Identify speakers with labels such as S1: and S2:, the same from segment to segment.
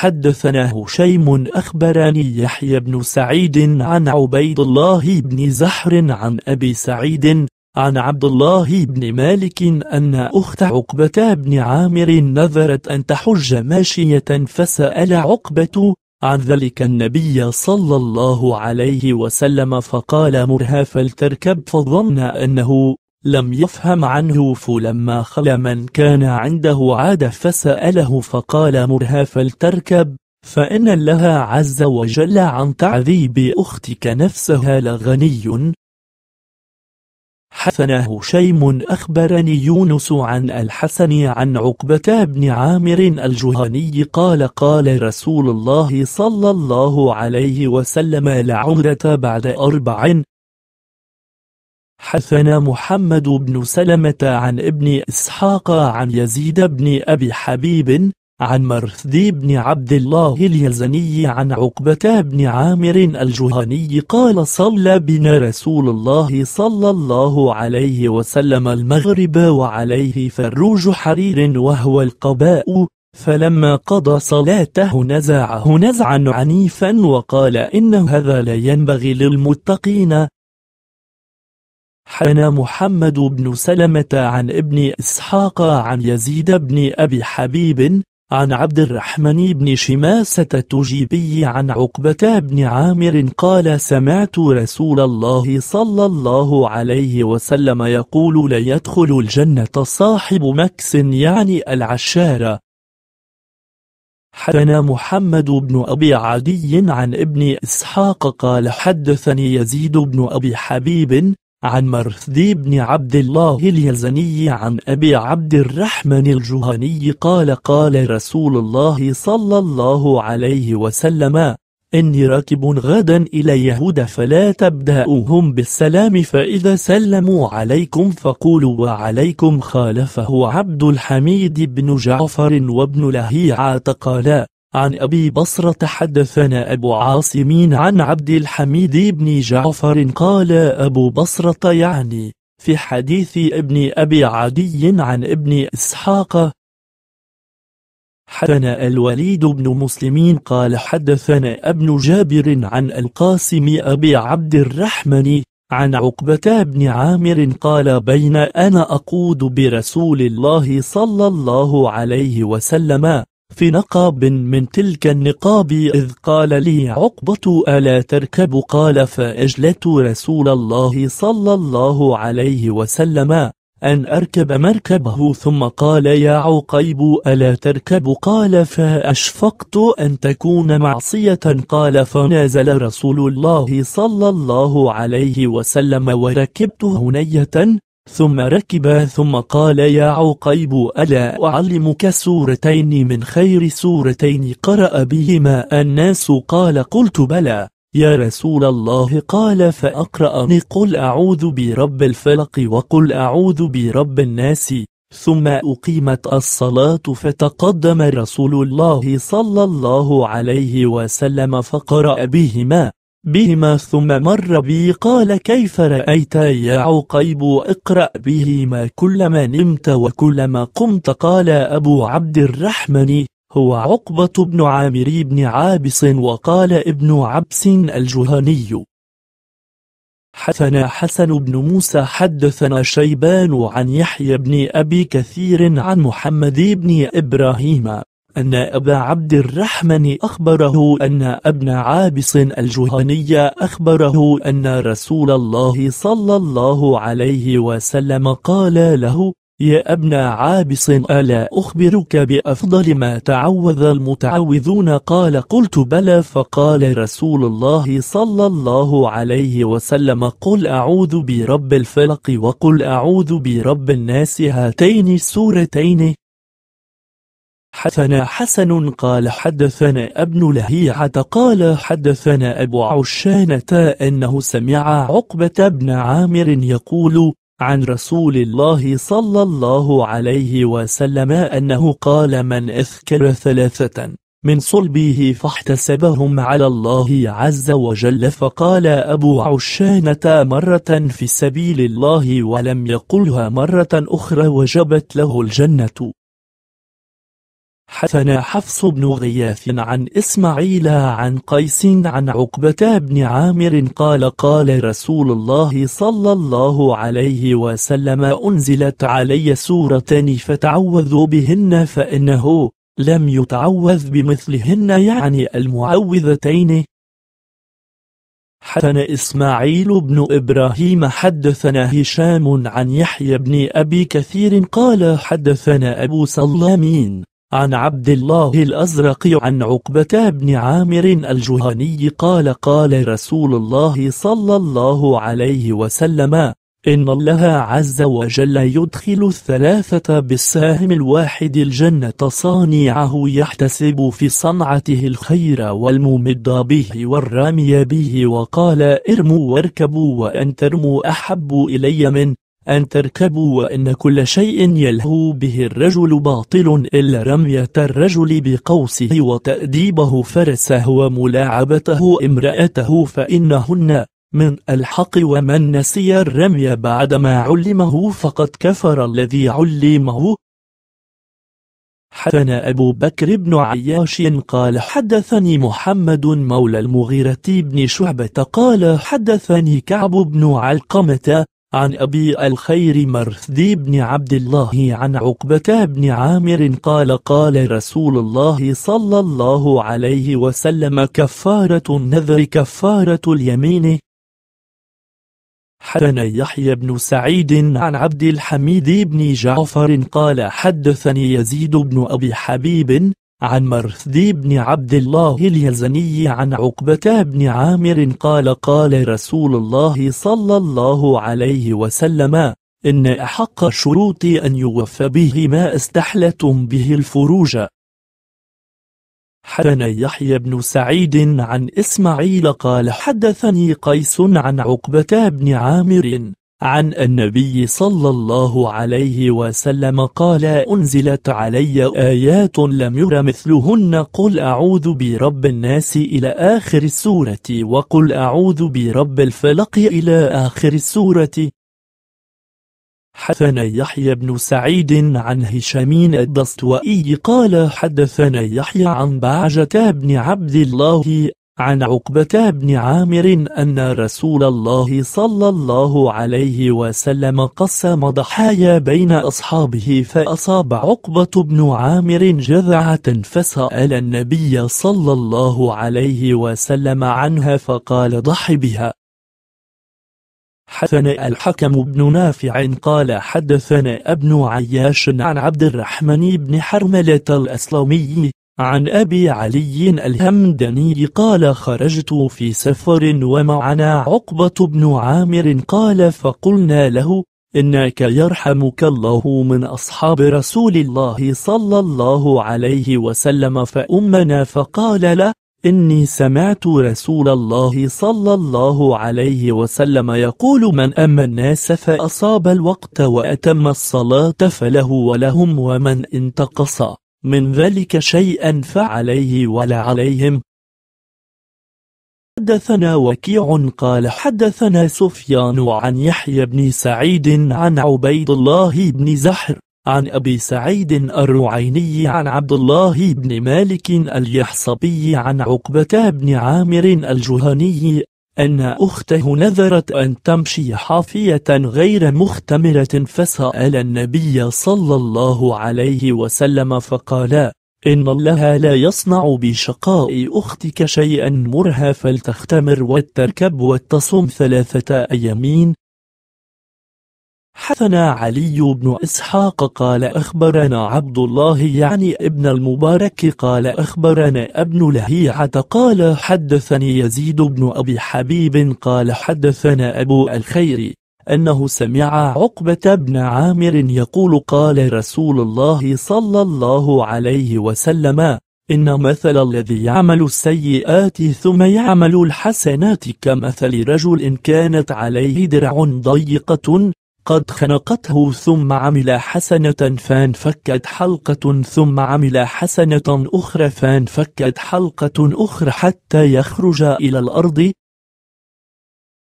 S1: حدثنا هشيم أخبرني يحيى بن سعيد عن عبيد الله بن زحر عن أبي سعيد عن عبد الله بن مالك أن أخت عقبة بن عامر نذرت أن تحج ماشية فسأل عقبة عن ذلك النبي صلى الله عليه وسلم فقال مرها فلتركب فظن أنه لم يفهم عنه فلما خل من كان عنده عاد فسأله فقال مرها فلتركب فإن لها عز وجل عن تعذيب أختك نفسها لغني حسن شيم أخبرني يونس عن الحسن عن عقبة بن عامر الجهني قال قال رسول الله صلى الله عليه وسلم لعمرة بعد أربع حثنا محمد بن سلمة عن ابن إسحاق عن يزيد بن أبي حبيب عن مرثدي بن عبد الله اليزني عن عقبة بن عامر الجهني قال صلى بنا رسول الله صلى الله عليه وسلم المغرب وعليه فروج حرير وهو القباء فلما قضى صلاته نزعه نزعا عنيفا وقال إن هذا لا ينبغي للمتقين حدثنا محمد بن سلمة عن ابن إسحاق عن يزيد بن أبي حبيب عن عبد الرحمن بن شماسة التجيبي عن عقبة بن عامر قال سمعت رسول الله صلى الله عليه وسلم يقول لا يدخل الجنة صاحب مكس يعني العشارة حدثنا محمد بن أبي عدي عن ابن إسحاق قال حدثني يزيد بن أبي حبيب عن مرثد بن عبد الله اليزني عن أبي عبد الرحمن الجهني قال قال رسول الله صلى الله عليه وسلم إني راكب غدا إلى يهود فلا تبدأوهم بالسلام فإذا سلموا عليكم فقولوا وعليكم خالفه عبد الحميد بن جعفر وابن لهيعة قالا عن أبي بصرة حدثنا أبو عاصم عن عبد الحميد بن جعفر قال أبو بصرة يعني في حديث ابن أبي عدي عن ابن إسحاق حدثنا الوليد بن مسلمين قال حدثنا ابن جابر عن القاسم أبي عبد الرحمن عن عقبة بن عامر قال بين أنا أقود برسول الله صلى الله عليه وسلم في نقاب من تلك النقاب إذ قال لي عقبة ألا تركب قال فأجلت رسول الله صلى الله عليه وسلم أن أركب مركبه ثم قال يا عقيب ألا تركب قال فأشفقت أن تكون معصية قال فنازل رسول الله صلى الله عليه وسلم وركبت هنية ثم ركب ثم قال يا عقيب ألا أعلمك سورتين من خير سورتين قرأ بهما الناس قال قلت بلى يا رسول الله قال فأقرأني قل أعوذ برب الفلق وقل أعوذ برب الناس ثم أقيمت الصلاة فتقدم رسول الله صلى الله عليه وسلم فقرأ بهما بهما ثم مر بي قال كيف رأيت يا عقيب اقرأ بهما كلما نمت وكلما قمت قال أبو عبد الرحمن هو عقبة بن عامر بن عابس وقال ابن عبس الجهني حدثنا حسن بن موسى حدثنا شيبان عن يحيى بن أبي كثير عن محمد بن إبراهيم أن أبا عبد الرحمن أخبره أن ابن عابس الجهني أخبره أن رسول الله صلى الله عليه وسلم قال له يا ابن عابس ألا أخبرك بأفضل ما تعوذ المتعوذون قال قلت بلى فقال رسول الله صلى الله عليه وسلم قل أعوذ برب الفلق وقل أعوذ برب الناس هاتين السورتين حدثنا حسن قال حدثنا ابن لهيعة قال حدثنا أبو عشانة أنه سمع عقبة بن عامر يقول عن رسول الله صلى الله عليه وسلم أنه قال من أذكر ثلاثة من صلبه فاحتسبهم على الله عز وجل فقال أبو عشانة مرة في سبيل الله ولم يقلها مرة أخرى وجبت له الجنة حدثنا حفص بن غياث عن إسماعيل عن قيس عن عقبة بن عامر قال قال رسول الله صلى الله عليه وسلم أنزلت علي سورتان فتعوذوا بهن فإنه لم يتعوذ بمثلهن يعني المعوذتين حدثنا إسماعيل بن إبراهيم حدثنا هشام عن يحيى بن أبي كثير قال حدثنا أبو سلامين عن عبد الله الأزرق عن عقبة بن عامر الجهني قال قال رسول الله صلى الله عليه وسلم إن الله عز وجل يدخل الثلاثة بالساهم الواحد الجنة صانعه يحتسب في صنعته الخير والممد به والرامي به وقال ارموا واركبوا وأن ترموا أحب إلي من أن تركبوا وإن كل شيء يلهو به الرجل باطل إلا رمية الرجل بقوسه وتأديبه فرسه وملاعبته امرأته فإنهن من الحق ومن نسي الرمي بعدما علمه فقد كفر الذي علمه حدثنا أبو بكر بن عياش قال حدثني محمد مولى المغيرة بن شعبة قال حدثني كعب بن علقمة عن أبي الخير مرثدي بن عبد الله عن عقبة بن عامر قال قال رسول الله صلى الله عليه وسلم كفارة النذر كفارة اليمين حدثنا يحيى بن سعيد عن عبد الحميد بن جعفر قال حدثني يزيد بن أبي حبيب عن مرثدي بن عبد الله اليزني عن عقبة بن عامر قال قال رسول الله صلى الله عليه وسلم إن أحق الشروط أن يوفى به ما استحلتم به الفروج حدثنا يحيى بن سعيد عن إسماعيل قال حدثني قيس عن عقبة بن عامر عن النبي صلى الله عليه وسلم قال أنزلت علي آيات لم ير مثلهن قل أعوذ برب الناس إلى آخر السورة وقل أعوذ برب الفلق إلى آخر السورة حدثنا يحيى بن سعيد عن هشام الدستوائي قال حدثنا يحيى عن بعجة بن عبد الله عن عقبة بن عامر أن رسول الله صلى الله عليه وسلم قسم ضحايا بين أصحابه فأصاب عقبة بن عامر جذعة فسأل النبي صلى الله عليه وسلم عنها فقال ضح بها حدثنا الحكم بن نافع قال حدثنا ابن عياش عن عبد الرحمن بن حرملة الأسلامي عن أبي علي الهمدني قال خرجت في سفر ومعنا عقبة بن عامر قال فقلنا له إنك يرحمك الله من أصحاب رسول الله صلى الله عليه وسلم فأمنا فقال له إني سمعت رسول الله صلى الله عليه وسلم يقول من أما الناس فأصاب الوقت وأتم الصلاة فله ولهم ومن انتقص من ذلك شيئا فعليه ولا عليهم حدثنا وكيع قال حدثنا سفيان عن يحيى بن سعيد عن عبيد الله بن زحر عن أبي سعيد الرعيني عن عبد الله بن مالك اليحصبي عن عقبة بن عامر الجهني أن أخته نذرت أن تمشي حافية غير مختمرة فسأل النبي صلى الله عليه وسلم فقال إن الله لا يصنع بشقاء أختك شيئا مرها فلتختمر وتركب وتصم ثلاثة أيامين حدثنا علي بن إسحاق قال أخبرنا عبد الله يعني ابن المبارك قال أخبرنا ابن لهيعة قال حدثني يزيد بن أبي حبيب قال حدثنا أبو الخير أنه سمع عقبة بن عامر يقول قال رسول الله صلى الله عليه وسلم إن مثل الذي يعمل السيئات ثم يعمل الحسنات كمثل رجل إن كانت عليه درع ضيقة قد خنقته ثم عمل حسنة فانفكت حلقة ثم عمل حسنة أخرى فانفكت حلقة أخرى حتى يخرج إلى الأرض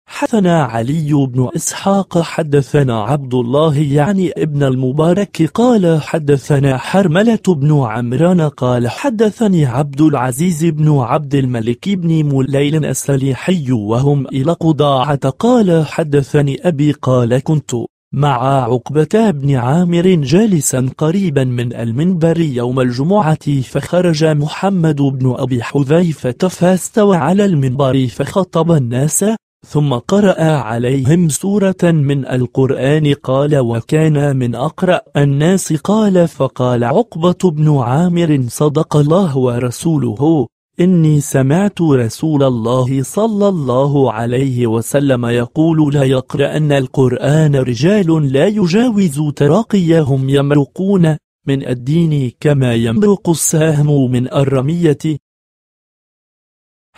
S1: حدثنا علي بن إسحاق حدثنا عبد الله يعني ابن المبارك قال حدثنا حرملة بن عمران قال حدثني عبد العزيز بن عبد الملك بن مليل السليحي وهم إلى قضاعة قال حدثني أبي قال كنت مع عقبة بن عامر جالسا قريبا من المنبر يوم الجمعة فخرج محمد بن أبي حذيفة فاستوى على المنبر فخطب الناس ثم قرأ عليهم سورة من القرآن قال وكان من أقرأ الناس قال فقال عقبة بن عامر صدق الله ورسوله إني سمعت رسول الله صلى الله عليه وسلم يقول لا يقرأن القرآن رجال لا يجاوز تراقيهم يمرقون من الدين كما يمرق السهم من الرمية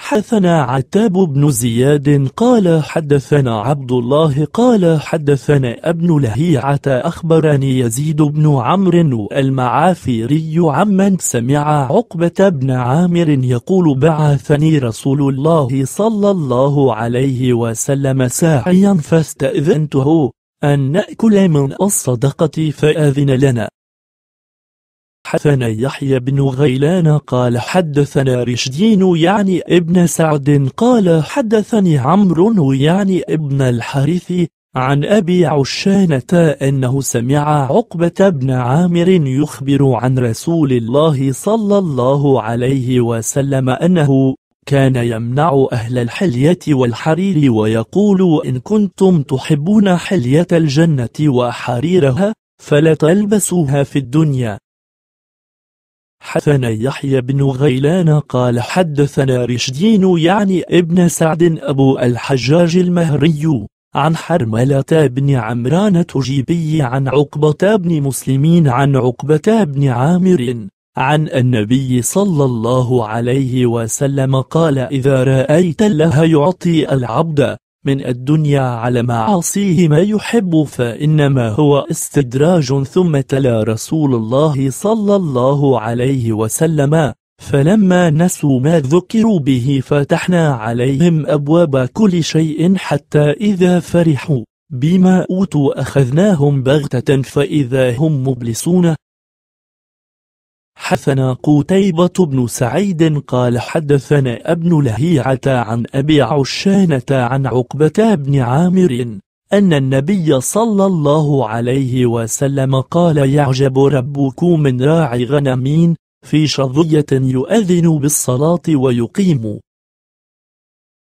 S1: حدثنا عتاب بن زياد قال حدثنا عبد الله قال حدثنا ابن لهيعة أخبرني يزيد بن عمرو المعافري عمن سمع عقبة بن عامر يقول بعثني رسول الله صلى الله عليه وسلم ساعيا فاستأذنته أن نأكل من الصدقة فأذن لنا حدثنا يحيى بن غيلان قال حدثنا رشدين يعني ابن سعد قال حدثني عمرو يعني ابن الحارث عن أبي عشانة أنه سمع عقبة بن عامر يخبر عن رسول الله صلى الله عليه وسلم أنه كان يمنع أهل الحلية والحرير ويقول إن كنتم تحبون حلية الجنة وحريرها فلا تلبسوها في الدنيا حدثنا يحيى بن غيلان قال حدثنا رشدين يعني ابن سعد أبو الحجاج المهري عن حرملة بن عمران تجيبي عن عقبة بن مسلمين عن عقبة بن عامر عن النبي صلى الله عليه وسلم قال إذا رأيت الله يعطي العبد من الدنيا على معاصيه ما يحب فإنما هو استدراج ثم تلا رسول الله صلى الله عليه وسلم فلما نسوا ما ذكروا به فتحنا عليهم أبواب كل شيء حتى إذا فرحوا بما أوتوا أخذناهم بغتة فإذا هم مبلسون حدثنا قتيبة بن سعيد قال حدثنا ابن لهيعة عن أبي عشانة عن عقبة بن عامر أن النبي صلى الله عليه وسلم قال يعجب ربكم من راعي غنمين في شظية يؤذن بالصلاة ويقيم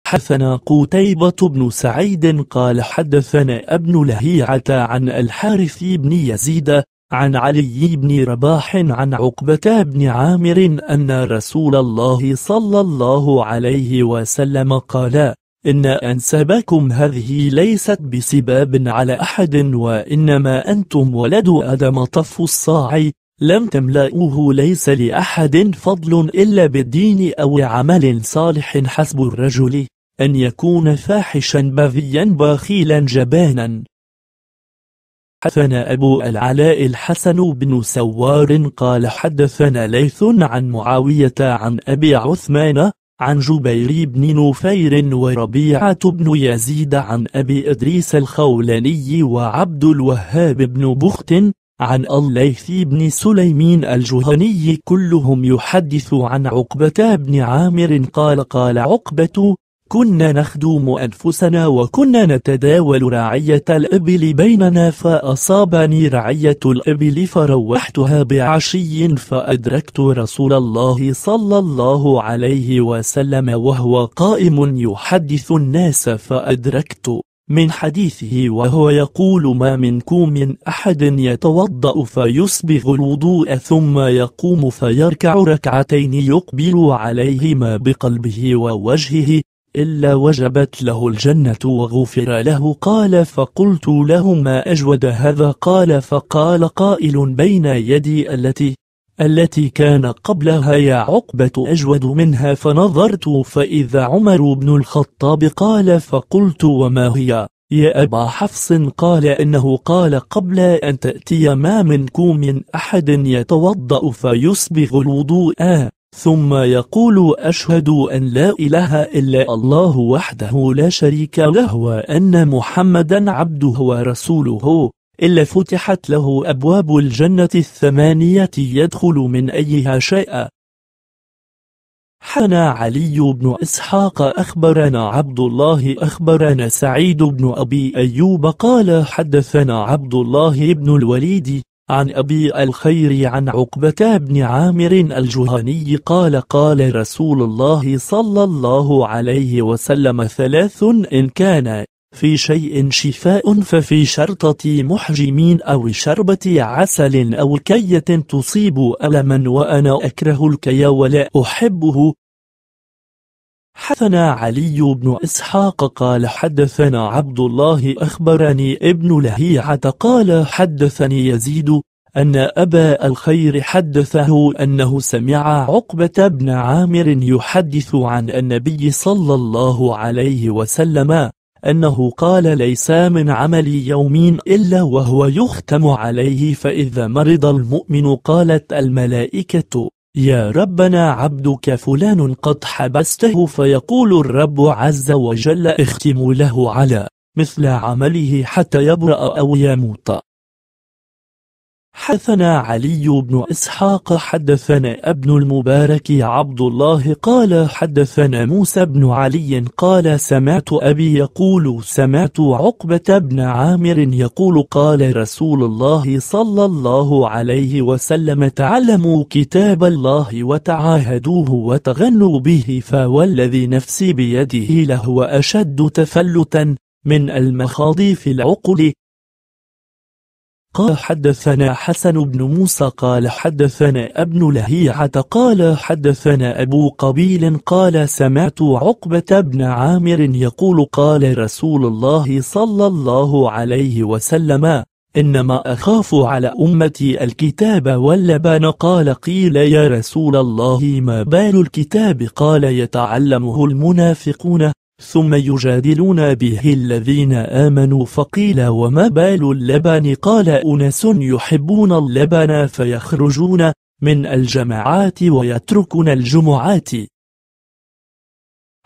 S1: حدثنا قتيبة بن سعيد قال حدثنا ابن لهيعة عن الحارث بن يزيد عن علي بن رباح عن عقبة بن عامر أن رسول الله صلى الله عليه وسلم قال إن أنسابكم هذه ليست بسباب على أحد وإنما أنتم ولد أدم طف الصاع لم تملأوه ليس لأحد فضل إلا بالدين أو عمل صالح حسب الرجل أن يكون فاحشا بغيا بخيلا جبانا حدثنا أبو العلاء الحسن بن سوار قال حدثنا ليث عن معاوية عن أبي عثمان عن جبير بن نفير وربيعة بن يزيد عن أبي إدريس الخولاني وعبد الوهاب بن بخت عن الليث بن سليمين الجهني كلهم يحدث عن عقبة بن عامر قال قال عقبة كنا نخدم أنفسنا وكنا نتداول رعية الإبل بيننا فأصابني رعية الإبل فروحتها بعشي فأدركت رسول الله صلى الله عليه وسلم وهو قائم يحدث الناس فأدركت من حديثه وهو يقول ما منكم من أحد يتوضأ فيسبغ الوضوء ثم يقوم فيركع ركعتين يقبل عليهما بقلبه ووجهه إلا وجبت له الجنة وغفر له قال فقلت له ما أجود هذا قال فقال قائل بين يدي التي التي كان قبلها يا عقبة أجود منها فنظرت فإذا عمر بن الخطاب قال فقلت وما هي يا أبا حفص قال إنه قال قبل أن تأتي ما منكم من أحد يتوضأ فيصبغ الوضوء ثم يقول أشهد أن لا إله إلا الله وحده لا شريك له وأن محمدا عبده ورسوله إلا فتحت له أبواب الجنة الثمانية يدخل من أيها شاء حنا علي بن إسحاق أخبرنا عبد الله أخبرنا سعيد بن أبي أيوب قال حدثنا عبد الله بن الوليد عن أبي الخير عن عقبة بن عامر الجهني قال قال رسول الله صلى الله عليه وسلم ثلاث إن كان في شيء شفاء ففي شرطة محجمين أو شربة عسل أو كية تصيب ألما وأنا أكره الكي ولا أحبه حدثنا علي بن إسحاق قال حدثنا عبد الله أخبرني ابن لهيعة قال حدثني يزيد أن أبا الخير حدثه أنه سمع عقبة بن عامر يحدث عن النبي صلى الله عليه وسلم أنه قال ليس من عمل يومين إلا وهو يختم عليه فإذا مرض المؤمن قالت الملائكة يا ربنا عبدك فلان قد حبسته فيقول الرب عز وجل اختم له على مثل عمله حتى يبرأ أو يموت حدثنا علي بن إسحاق حدثنا ابن المبارك عبد الله قال حدثنا موسى بن علي قال سمعت أبي يقول سمعت عقبة بن عامر يقول قال رسول الله صلى الله عليه وسلم تعلموا كتاب الله وتعاهدوه وتغنوا به فوالذي نفسي بيده لهو أشد تفلتا من المخاضي في العقل قال حدثنا حسن بن موسى قال حدثنا ابن لهيعة قال حدثنا أبو قبيل قال سمعت عقبة بن عامر يقول قال رسول الله صلى الله عليه وسلم إنما أخاف على أمتي الكتاب واللبان قال قيل يا رسول الله ما بال الكتاب قال يتعلمه المنافقون ثم يجادلون به الذين آمنوا فقيل وما بال اللبن قال أناس يحبون اللبن فيخرجون من الجماعات ويتركون الجمعات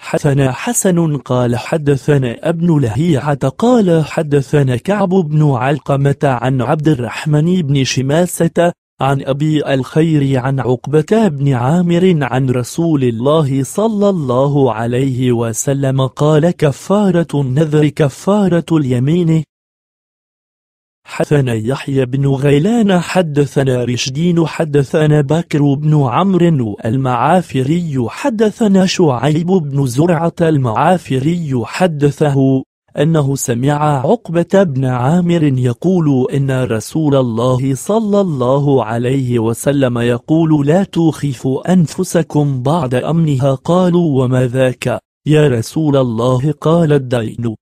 S1: حدثنا حسن قال حدثنا ابن لهيعة قال حدثنا كعب بن علقمة عن عبد الرحمن بن شماسة عن أبي الخير عن عقبة بن عامر عن رسول الله صلى الله عليه وسلم قال كفارة النذر كفارة اليمين حدثنا يحيى بن غيلان حدثنا رشدين حدثنا بكر بن عمرو المعافري حدثنا شعيب بن زرعة المعافري حدثه أنه سمع عقبة بن عامر يقول إن رسول الله صلى الله عليه وسلم يقول لا تخيفوا أنفسكم بعد أمنها قالوا وما ذاك يا رسول الله قال الدين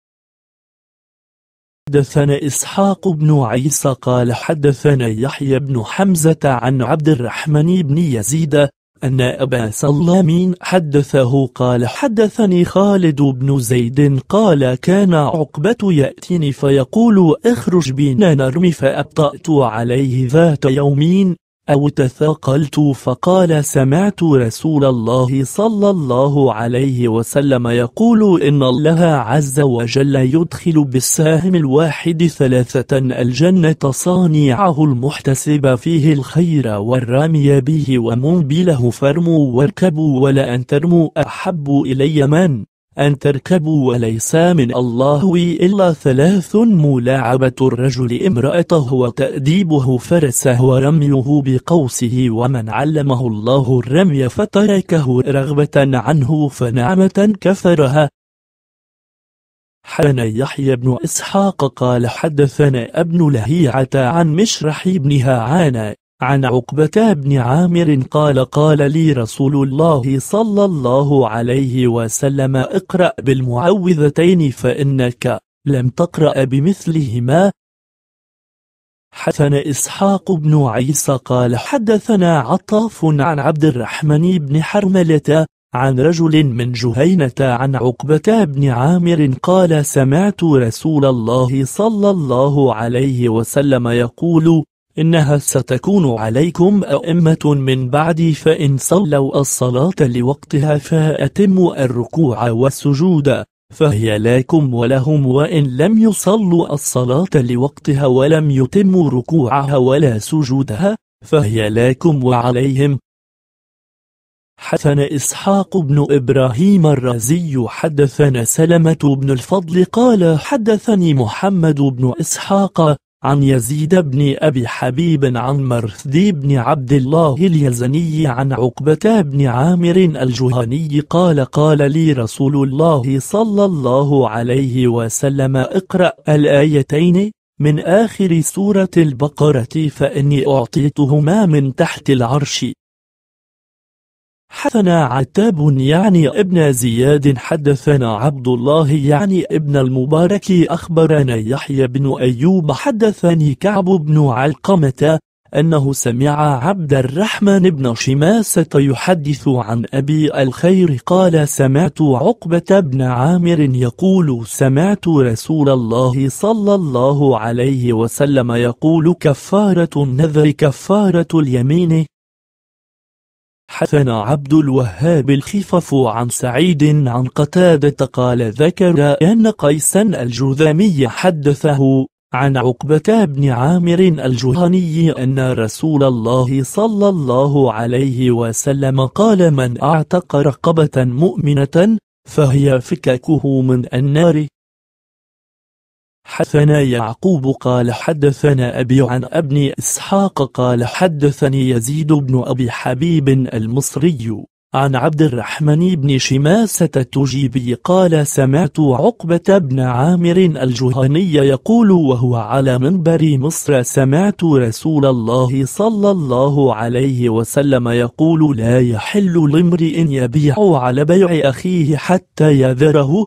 S1: حدثنا إسحاق بن عيسى قال حدثنا يحيى بن حمزة عن عبد الرحمن بن يزيد أن أبا سلام حدثه قال حدثني خالد بن زيد قال كان عقبة يأتيني فيقول اخرج بنا نرمي فأبطأت عليه ذات يومين أو تثاقلت فقال سمعت رسول الله صلى الله عليه وسلم يقول إن الله عز وجل يدخل بالساهم الواحد ثلاثة الجنة صانعه المحتسب فيه الخير والرامي به ومنبله فرموا واركبوا ولا أن ترموا أحب إلي من أن تركبوا وليس من الله إلا ثلاث ملاعبة الرجل امرأته وتأديبه فرسه ورميه بقوسه ومن علمه الله الرمي فتركه رغبة عنه فنعمة كفرها حان يحيى بن إسحاق قال حدثنا ابن لهيعة عن مشرح ابنها هاعان عن عقبة بن عامر قال قال لي رسول الله صلى الله عليه وسلم اقرأ بالمعوذتين فإنك لم تقرأ بمثلهما حدثنا إسحاق بن عيسى قال حدثنا عطاف عن عبد الرحمن بن حرملة عن رجل من جهينة عن عقبة بن عامر قال سمعت رسول الله صلى الله عليه وسلم يقول إنها ستكون عليكم أئمة من بعدي فإن صلوا الصلاة لوقتها فأتموا الركوع والسجود فهي لكم ولهم وإن لم يصلوا الصلاة لوقتها ولم يتموا ركوعها ولا سجودها فهي لكم وعليهم حدثنا إسحاق بن إبراهيم الرازي حدثنا سلمة بن الفضل قال حدثني محمد بن إسحاق عن يزيد بن أبي حبيب عن مرثدي بن عبد الله اليزني عن عقبة بن عامر الجهني قال قال لي رسول الله صلى الله عليه وسلم اقرأ الآيتين من آخر سورة البقرة فإني أعطيتهما من تحت العرش حدثنا عتاب يعني ابن زياد حدثنا عبد الله يعني ابن المبارك أخبرنا يحيى بن أيوب حدثني كعب بن علقمة أنه سمع عبد الرحمن بن شماسة يحدث عن أبي الخير قال سمعت عقبة بن عامر يقول سمعت رسول الله صلى الله عليه وسلم يقول كفارة النذر كفارة اليمين حثنا عبد الوهاب الخفف عن سعيد عن قتادة قال ذكر أن قيسا الجذامي حدثه عن عقبة بن عامر الجهني أن رسول الله صلى الله عليه وسلم قال من أعتق رقبة مؤمنة فهي فككه من النار حدثنا يعقوب قال حدثنا أبي عن ابن إسحاق قال حدثني يزيد بن أبي حبيب المصري عن عبد الرحمن بن شماسة التجيبي قال سمعت عقبة بن عامر الجهني يقول وهو على منبر مصر سمعت رسول الله صلى الله عليه وسلم يقول لا يحل لامرئ يبيع على بيع أخيه حتى يذره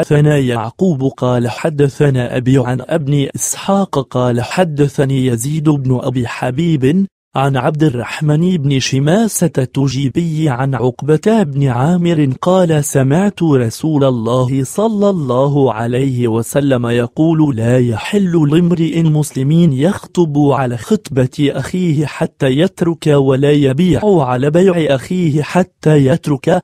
S1: حدثنا يعقوب قال حدثنا أبي عن ابن إسحاق قال حدثني يزيد بن أبي حبيب عن عبد الرحمن بن شماسة تجيبي عن عقبة بن عامر قال سمعت رسول الله صلى الله عليه وسلم يقول لا يحل لامرئ المسلمين يخطب على خطبة أخيه حتى يترك ولا يبيع على بيع أخيه حتى يترك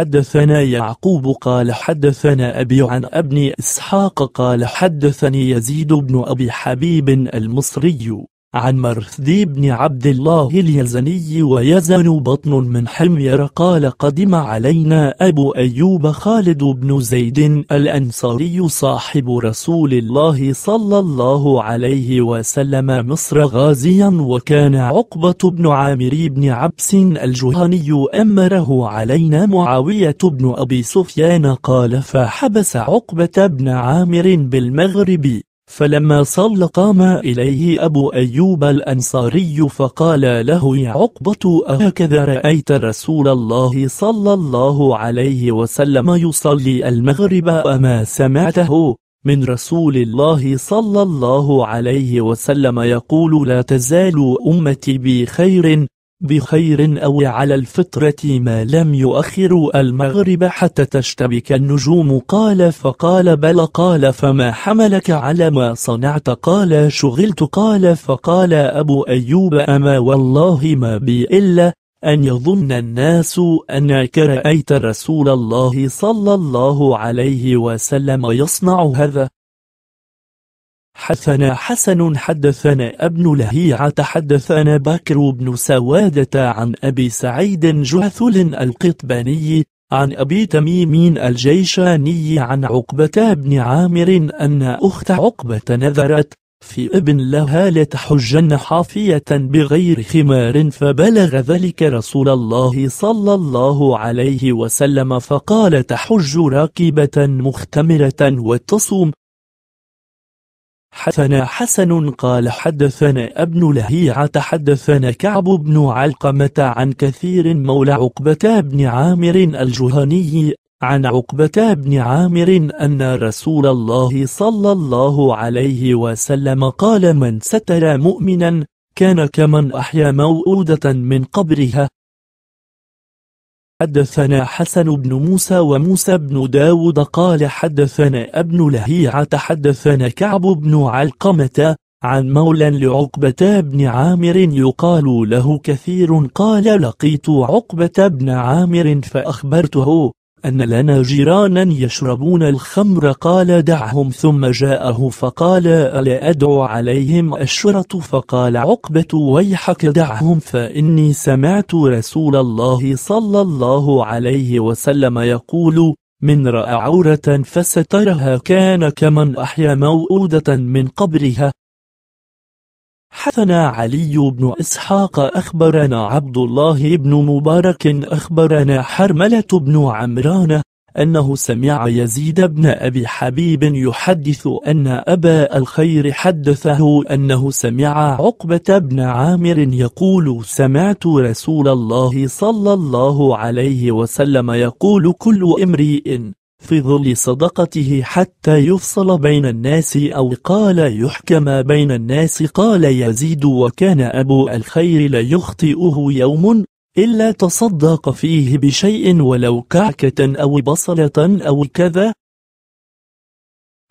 S1: حدثنا يعقوب قال حدثنا أبي عن ابن إسحاق قال حدثني يزيد بن أبي حبيب المصري عن مرثدي بن عبد الله اليزني ويزن بطن من حمير قال قدم علينا أبو أيوب خالد بن زيد الأنصاري صاحب رسول الله صلى الله عليه وسلم مصر غازيا وكان عقبة بن عامر بن عبس الجهني أمره علينا معاوية بن أبي سفيان قال فحبس عقبة بن عامر بالمغرب فلما صلى قام إليه أبو أيوب الأنصاري فقال له يا عقبة أهكذا رأيت رسول الله صلى الله عليه وسلم يصلي المغرب أما سمعته من رسول الله صلى الله عليه وسلم يقول لا تزال أمتي بخير بخير أو على الفطرة ما لم يؤخر المغرب حتى تشتبك النجوم قال فقال بل قال فما حملك على ما صنعت قال شغلت قال فقال أبو أيوب أما والله ما بي إلا أن يظن الناس أنك رأيت رسول الله صلى الله عليه وسلم يصنع هذا حدثنا حسن حدثنا ابن لهيعة حدثنا بكر بن سوادة عن أبي سعيد جهثل القطباني عن أبي تميم الجيشاني عن عقبة بن عامر أن أخت عقبة نذرت في ابن لها لتحجن حافية بغير خمار فبلغ ذلك رسول الله صلى الله عليه وسلم فقال تحج راكبة مختمرة وتصوم حدثنا حسن قال حدثنا ابن لهيعة حدثنا كعب بن علقمة عن كثير مولى عقبة بن عامر الجهني عن عقبة بن عامر أن رسول الله صلى الله عليه وسلم قال من ستر مؤمنا كان كمن أحيا موؤودة من قبرها حدثنا حسن بن موسى وموسى بن داود قال حدثنا ابن لهيعة حدثنا كعب بن علقمة عن مولى لعقبة بن عامر يقال له كثير قال لقيت عقبة بن عامر فأخبرته أن لنا جيرانا يشربون الخمر قال دعهم ثم جاءه فقال ألا أدعو عليهم أشرة فقال عقبة ويحك دعهم فإني سمعت رسول الله صلى الله عليه وسلم يقول من رأى عورة فسترها كان كمن أحيا موؤودة من قبرها حثنا علي بن إسحاق أخبرنا عبد الله بن مبارك أخبرنا حرملة بن عمران أنه سمع يزيد بن أبي حبيب يحدث أن أبا الخير حدثه أنه سمع عقبة بن عامر يقول سمعت رسول الله صلى الله عليه وسلم يقول كل امرئ في ظل صدقته حتى يفصل بين الناس أو قال يحكم بين الناس قال يزيد وكان أبو الخير لا يخطئه يوم إلا تصدق فيه بشيء ولو كعكة أو بصلة أو كذا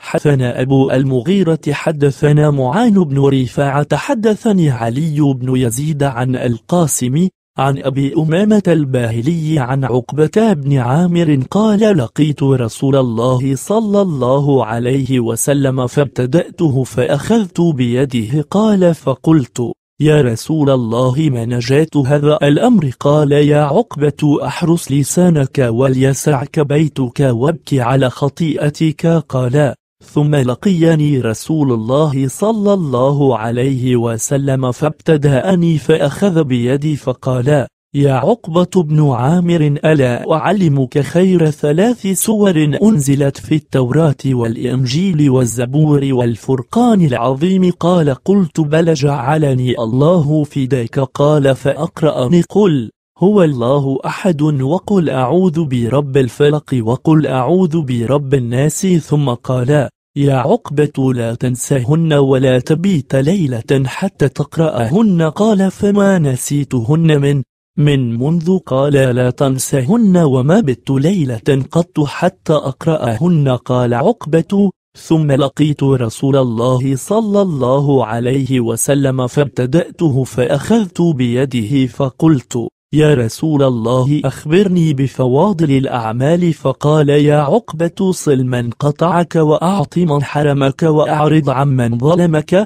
S1: حدثنا أبو المغيرة حدثنا معان بن رفاعة حدثني علي بن يزيد عن القاسم عن أبي أمامة الباهلي عن عقبة بن عامر قال لقيت رسول الله صلى الله عليه وسلم فابتدأته فأخذت بيده قال فقلت يا رسول الله ما نجات هذا الأمر قال يا عقبة أحرس لسانك وليسعك بيتك وابكي على خطيئتك قال ثم لقيني رسول الله صلى الله عليه وسلم فابتدأني فأخذ بيدي فقال يا عقبة بن عامر ألا أعلمك خير ثلاث سور أنزلت في التوراة والإنجيل والزبور والفرقان العظيم قال قلت بل جعلني الله فداك قال فأقرأني قل هو الله أحد وقل أعوذ برب الفلق وقل أعوذ برب الناس ثم قال يا عقبة لا تنسهن ولا تبيت ليلة حتى تقرأهن قال فما نسيتهن من من منذ قال لا تنسهن وما بت ليلة قط حتى أقرأهن قال عقبة ثم لقيت رسول الله صلى الله عليه وسلم فابتدأته فأخذت بيده فقلت يا رسول الله أخبرني بفواضل الأعمال فقال يا عقبة صل من قطعك وأعط من حرمك وأعرض عمن ظلمك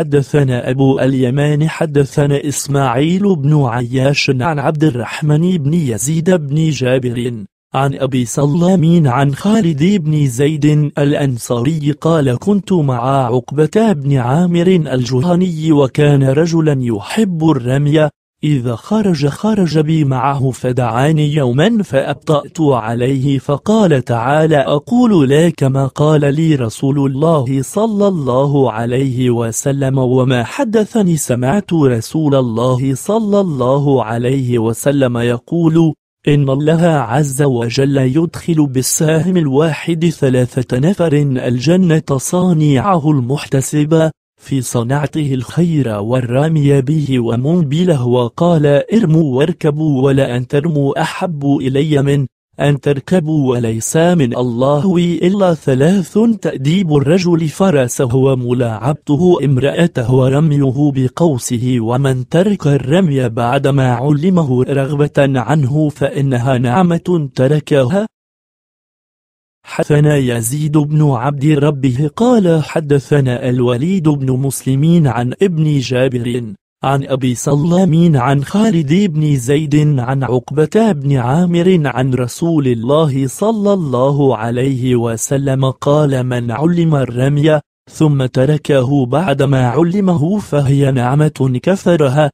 S1: حدثنا أبو اليمان حدثنا إسماعيل بن عياش عن عبد الرحمن بن يزيد بن جابر عن أبي سلامين عن خالد بن زيد الأنصاري قال كنت مع عقبة بن عامر الجهني وكان رجلا يحب الرمي إذا خرج خرج بي معه فدعاني يوما فأبطأت عليه فقال تعالى أقول لا كما قال لي رسول الله صلى الله عليه وسلم وما حدثني سمعت رسول الله صلى الله عليه وسلم يقول إن الله عز وجل يدخل بالساهم الواحد ثلاثة نفر الجنة صانعه المحتسبة في صنعته الخير والرامي به ومنبله وقال ارموا واركبوا ولا أن ترموا أحب إلي من أن تركبوا وليس من الله إلا ثلاث تأديب الرجل فرسه وملاعبته امرأته ورميه بقوسه ومن ترك الرمي بعدما علمه رغبة عنه فإنها نعمة تركها حدثنا يزيد بن عبد ربه قال حدثنا الوليد بن مسلمين عن ابن جابر عن أبي سلام عن خالد بن زيد عن عقبة بن عامر عن رسول الله صلى الله عليه وسلم قال من علم الرمي ثم تركه بعدما علمه فهي نعمة كفرها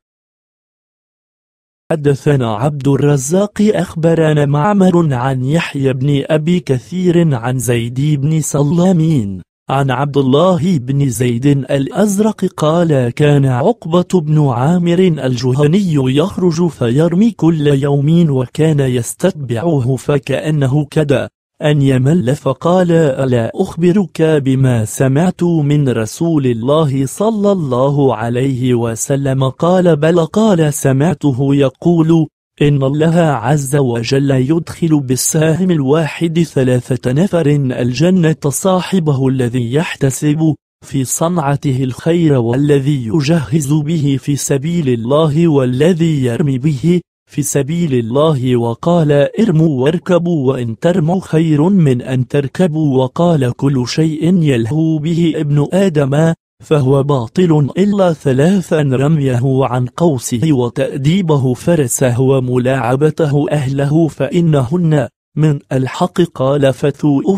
S1: حدثنا عبد الرزاق أخبرنا معمر عن يحيى بن أبي كثير عن زيد بن سلامين عن عبد الله بن زيد الأزرق قال كان عقبة بن عامر الجهني يخرج فيرمي كل يوم وكان يستتبعه فكأنه كدا أن يمل فقال ألا أخبرك بما سمعت من رسول الله صلى الله عليه وسلم قال بل قال سمعته يقول إن الله عز وجل يدخل بالساهم الواحد ثلاثة نفر الجنة صاحبه الذي يحتسب في صنعته الخير والذي يجهز به في سبيل الله والذي يرمي به في سبيل الله وقال ارموا واركبوا وإن ترموا خير من أن تركبوا وقال كل شيء يلهو به ابن آدم فهو باطل إلا ثلاثا رميه عن قوسه وتأديبه فرسه وملاعبته أهله فإنهن من الحق قال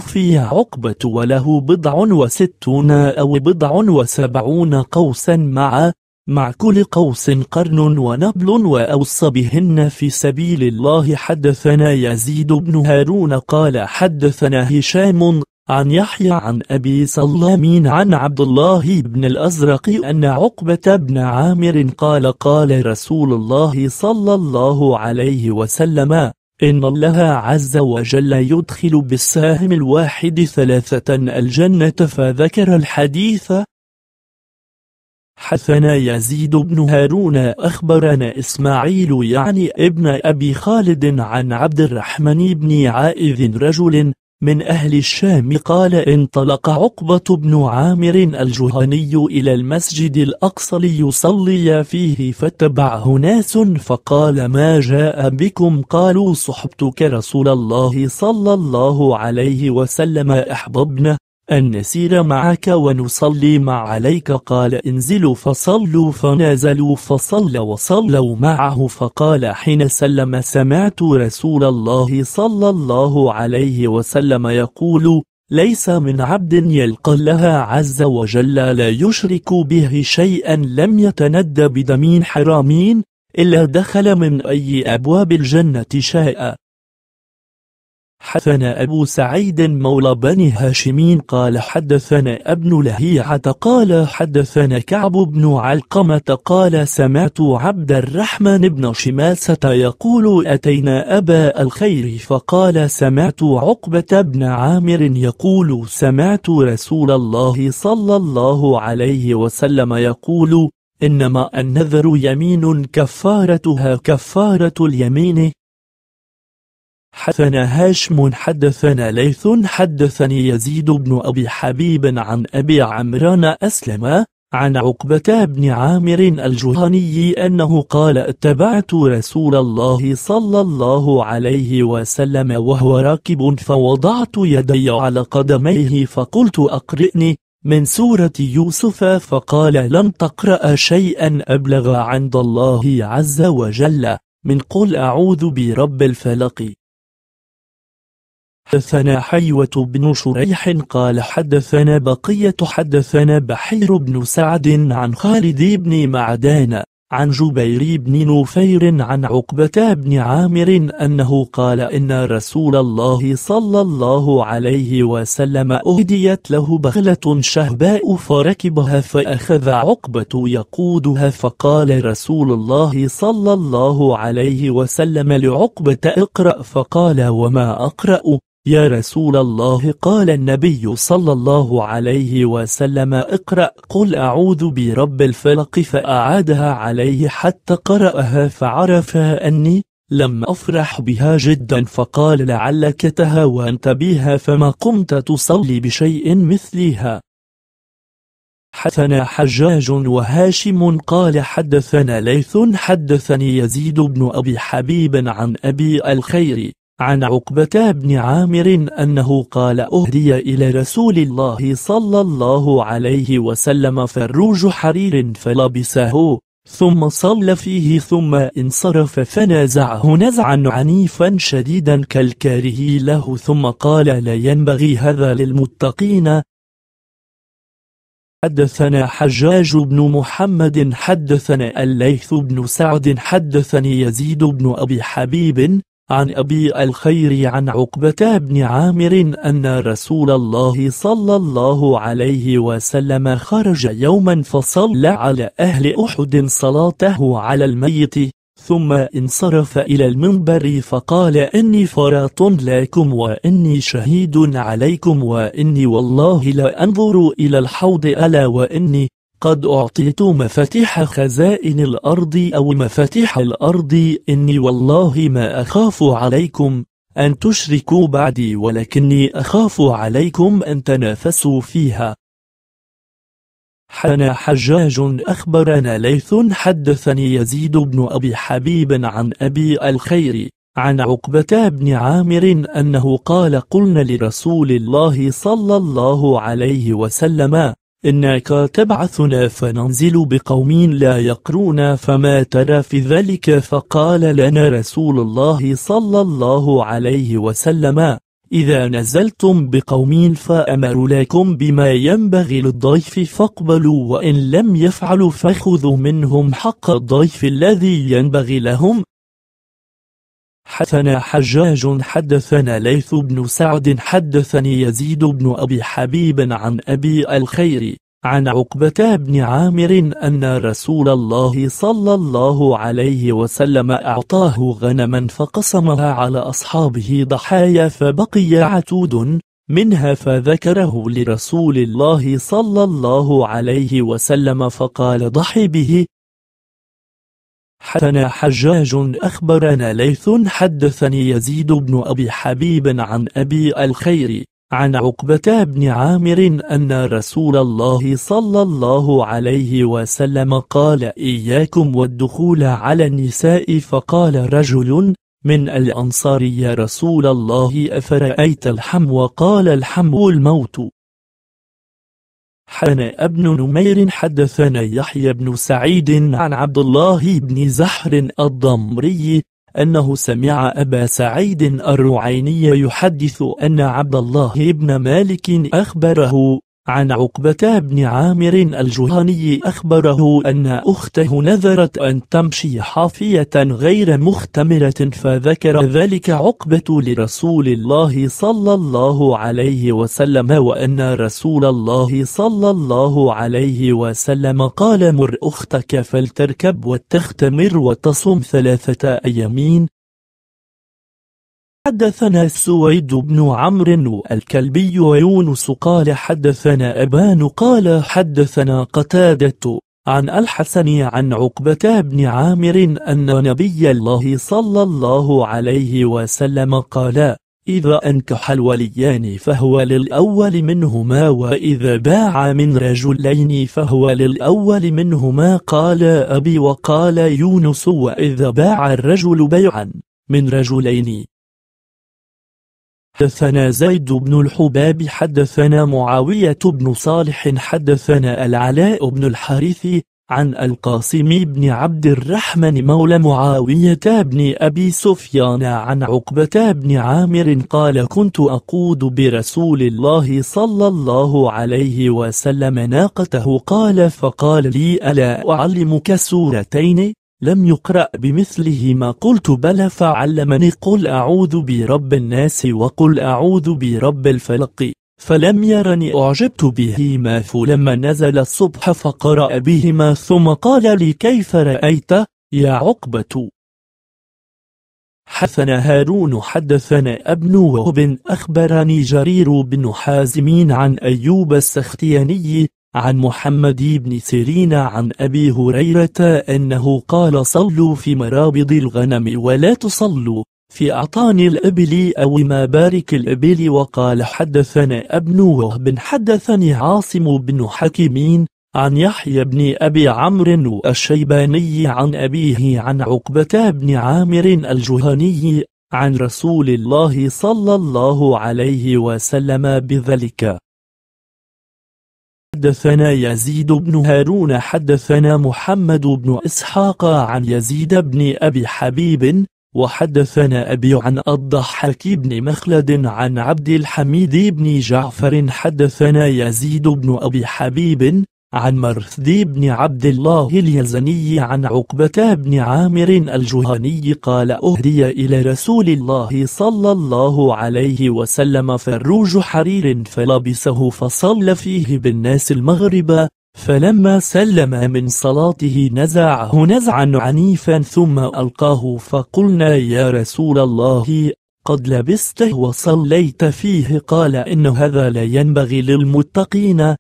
S1: فيه عقبة وله بضع وستون أو بضع وسبعون قوسا مع مع كل قوس قرن ونبل وأوصى بهن في سبيل الله حدثنا يزيد بن هارون قال حدثنا هشام عن يحيى عن أبي سلامين عن عبد الله بن الأزرق أن عقبة بن عامر قال قال رسول الله صلى الله عليه وسلم إن الله عز وجل يدخل بالساهم الواحد ثلاثة الجنة فذكر الحديث حثنا يزيد بن هارون أخبرنا إسماعيل يعني ابن أبي خالد عن عبد الرحمن بن عائذ رجل من أهل الشام قال انطلق عقبة بن عامر الجهني إلى المسجد الأقصى ليصلي فيه فاتبعه ناس فقال ما جاء بكم قالوا صحبتك رسول الله صلى الله عليه وسلم أحببنا أن نسير معك ونصلي مع عليك قال انزلوا فصلوا فنازلوا فصلى وصلوا معه فقال حين سلم سمعت رسول الله صلى الله عليه وسلم يقول ليس من عبد يلقى لها عز وجل لا يشرك به شيئا لم يتند بدمين حرامين إلا دخل من أي أبواب الجنة شاء حدثنا أبو سعيد مولى بن هاشم قال حدثنا ابن لهيعة قال حدثنا كعب بن علقمة قال سمعت عبد الرحمن بن شماسة يقول أتينا أبا الخير فقال سمعت عقبة بن عامر يقول سمعت رسول الله صلى الله عليه وسلم يقول إنما النذر يمين كفارتها كفارة اليمين حدثنا هاشم حدثنا ليث حدثني يزيد بن أبي حبيب عن أبي عمران أسلم عن عقبة بن عامر الجهني أنه قال اتبعت رسول الله صلى الله عليه وسلم وهو راكب فوضعت يدي على قدميه فقلت أقرئني من سورة يوسف فقال لم تقرأ شيئا أبلغ عند الله عز وجل من قل أعوذ برب الفلق حدثنا حيوة بن شريح قال حدثنا بقية حدثنا بحير بن سعد عن خالد بن معدان عن جبير بن نفير عن عقبة بن عامر أنه قال إن رسول الله صلى الله عليه وسلم أهديت له بغلة شهباء فركبها فأخذ عقبة يقودها فقال رسول الله صلى الله عليه وسلم لعقبة اقرأ فقال وما أقرأ يا رسول الله قال النبي صلى الله عليه وسلم اقرأ قل أعوذ برب الفلق فأعادها عليه حتى قرأها فعرف أني لم أفرح بها جدا فقال لعلك تهاونت بها فما قمت تصلي بشيء مثلها حدثنا حجاج وهاشم قال حدثنا ليث حدثني يزيد بن أبي حبيب عن أبي الخير عن عقبة بن عامر أنه قال أهدي إلى رسول الله صلى الله عليه وسلم فروج حرير فلبسه ثم صلى فيه ثم انصرف فنازعه نزعا عنيفا شديدا كالكاره له ثم قال لا ينبغي هذا للمتقين حدثنا حجاج بن محمد حدثنا الليث بن سعد حدثني يزيد بن أبي حبيب عن أبي الخير عن عقبة بن عامر أن رسول الله صلى الله عليه وسلم خرج يوما فصلى على أهل أحد صلاته على الميت ثم انصرف إلى المنبر فقال إني فرات لكم وإني شهيد عليكم وإني والله لا أنظر إلى الحوض ألا وإني قد أعطيت مفاتيح خزائن الأرض أو مفاتيح الأرض إني والله ما أخاف عليكم أن تشركوا بعدي ولكني أخاف عليكم أن تنافسوا فيها حنا حجاج أخبرنا ليث حدثني يزيد بن أبي حبيب عن أبي الخير عن عقبة بن عامر أنه قال قلنا لرسول الله صلى الله عليه وسلم إنك تبعثنا فننزل بقوم لا يقرون فما ترى في ذلك فقال لنا رسول الله صلى الله عليه وسلم إذا نزلتم بقوم فأمروا لكم بما ينبغي للضيف فاقبلوا وإن لم يفعلوا فخذوا منهم حق الضيف الذي ينبغي لهم حدثنا حجاج حدثنا ليث بن سعد حدثني يزيد بن أبي حبيب عن أبي الخير عن عقبة بن عامر أن رسول الله صلى الله عليه وسلم أعطاه غنما فقسمها على أصحابه ضحايا فبقي عتود منها فذكره لرسول الله صلى الله عليه وسلم فقال ضحي به حدثنا حجاج أخبرنا ليث حدثني يزيد بن أبي حبيب عن أبي الخير عن عقبة بن عامر أن رسول الله صلى الله عليه وسلم قال إياكم والدخول على النساء فقال رجل من الأنصار يا رسول الله أفرأيت الحم وقال الحم الموت حدثنا ابن نمير حدثنا يحيى بن سعيد عن عبد الله بن زحر الضمري أنه سمع أبا سعيد الرعيني يحدث أن عبد الله بن مالك أخبره عن عقبة بن عامر الجهني أخبره أن أخته نذرت أن تمشي حافية غير مختمرة فذكر ذلك عقبة لرسول الله صلى الله عليه وسلم وأن رسول الله صلى الله عليه وسلم قال مر أختك فلتركب وتختمر وتصم ثلاثة أيامين حدثنا السويد بن عمرو الكلبي ويونس قال حدثنا أبان قال حدثنا قتادة عن الحسن عن عقبة بن عامر أن نبي الله صلى الله عليه وسلم قال إذا أنكح الوليان فهو للأول منهما وإذا باع من رجلين فهو للأول منهما قال أبي وقال يونس وإذا باع الرجل بيعا من رجلين حدثنا زيد بن الحباب حدثنا معاوية بن صالح حدثنا العلاء بن الحارث عن القاسم بن عبد الرحمن مولى معاوية بن أبي سفيان عن عقبة بن عامر قال كنت أقود برسول الله صلى الله عليه وسلم ناقته قال فقال لي ألا أعلمك سورتين لم يقرأ بمثله ما قلت بل فعلمني قل أعوذ برب الناس وقل أعوذ برب الفلق فلم يرني أعجبت بهما فلما نزل الصبح فقرأ بهما ثم قال لي كيف رأيت يا عقبة حدثنا هارون حدثنا ابن وهب أخبرني جرير بن حازمين عن أيوب السختياني عن محمد بن سيرين عن أبي هريرة أنه قال صلوا في مرابض الغنم ولا تصلوا في أعطان الإبل أو مبارك الإبل وقال حدثنا ابن وهب حدثني عاصم بن حكيمين عن يحيى بن أبي عمرو الشيباني عن أبيه عن عقبة بن عامر الجهني عن رسول الله صلى الله عليه وسلم بذلك حدثنا يزيد بن هارون حدثنا محمد بن إسحاق عن يزيد بن أبي حبيب وحدثنا أبي عن الضحاك بن مخلد عن عبد الحميد بن جعفر حدثنا يزيد بن أبي حبيب عن مرثدي بن عبد الله اليزني عن عقبة بن عامر الجهني قال أهدي إلى رسول الله صلى الله عليه وسلم فروج حرير فلبسه فصلى فيه بالناس المغرب فلما سلم من صلاته نزعه نزعا عنيفا ثم ألقاه فقلنا يا رسول الله قد لبسته وصليت فيه قال إن هذا لا ينبغي للمتقين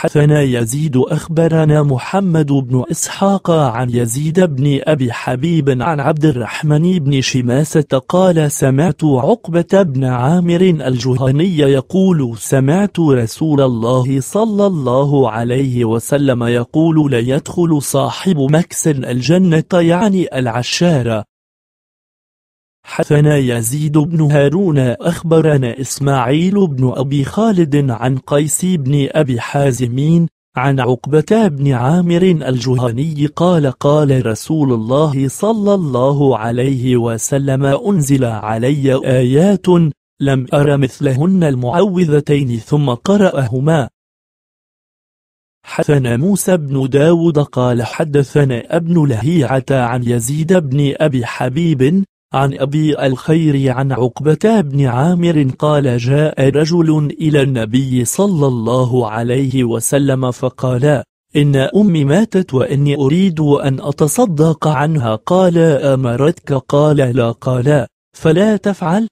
S1: حدثنا يزيد أخبرنا محمد بن إسحاق عن يزيد بن أبي حبيب عن عبد الرحمن بن شماسة قال سمعت عقبة بن عامر الجهني يقول سمعت رسول الله صلى الله عليه وسلم يقول لا يدخل صاحب مكس الجنة يعني العشارة حدثنا يزيد بن هارون أخبرنا إسماعيل بن أبي خالد عن قيس بن أبي حازمين عن عقبة بن عامر الجهني قال قال رسول الله صلى الله عليه وسلم أنزل علي آيات لم أر مثلهن المعوذتين ثم قرأهما حدثنا موسى بن داود قال حدثنا ابن لهيعة عن يزيد بن أبي حبيب عن أبي الخير عن عقبة بن عامر قال جاء رجل إلى النبي صلى الله عليه وسلم فقال إن أمي ماتت وإني أريد أن أتصدق عنها قال أمرتك قال لا قال فلا تفعل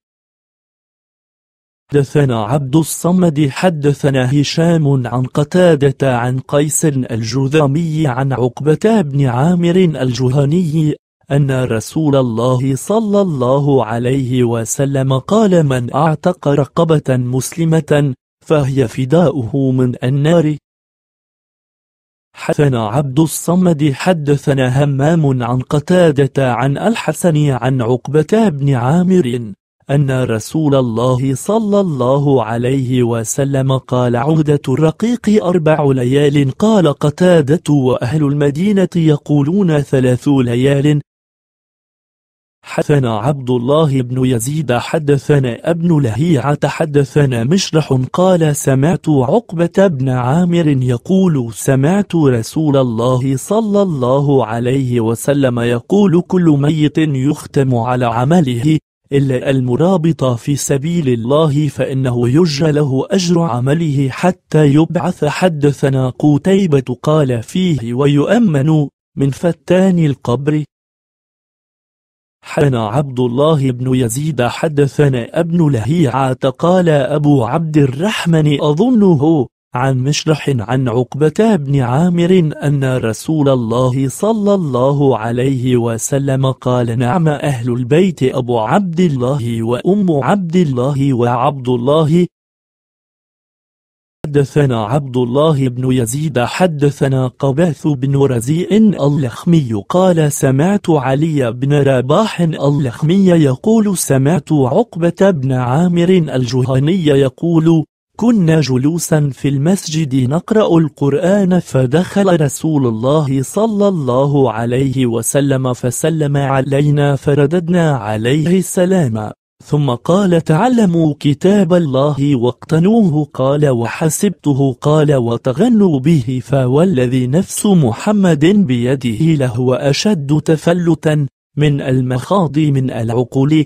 S1: حدثنا عبد الصمد حدثنا هشام عن قتادة عن قيس الجذامي عن عقبة بن عامر الجهني أن رسول الله صلى الله عليه وسلم قال من أعتق رقبة مسلمة فهي فداؤه من النار حدثنا عبد الصمد حدثنا همام عن قتادة عن الحسن عن عقبة بن عامر أن رسول الله صلى الله عليه وسلم قال عهدة الرقيق أربع ليال قال قتادة وأهل المدينة يقولون ثلاث ليال حدثنا عبد الله بن يزيد حدثنا ابن لهيعة حدثنا مشرح قال سمعت عقبة بن عامر يقول سمعت رسول الله صلى الله عليه وسلم يقول كل ميت يختم على عمله إلا المرابط في سبيل الله فإنه يجر له أجر عمله حتى يبعث حدثنا قتيبة قال فيه ويؤمن من فتان القبر حدثنا عبد الله بن يزيد حدثنا ابن لهيعة قال أبو عبد الرحمن أظنه عن مشرح عن عقبة بن عامر أن رسول الله صلى الله عليه وسلم قال نعم أهل البيت أبو عبد الله وأم عبد الله وعبد الله حدثنا عبد الله بن يزيد حدثنا قباث بن رزيء اللخمي قال سمعت علي بن رباح اللخمي يقول سمعت عقبة بن عامر الجهني يقول كنا جلوسا في المسجد نقرأ القرآن فدخل رسول الله صلى الله عليه وسلم فسلم علينا فرددنا عليه السلام ثم قال تعلموا كتاب الله واقتنوه قال وحسبته قال وتغنوا به فوالذي نفس محمد بيده لهو أشد تفلتا من المخاض من العقول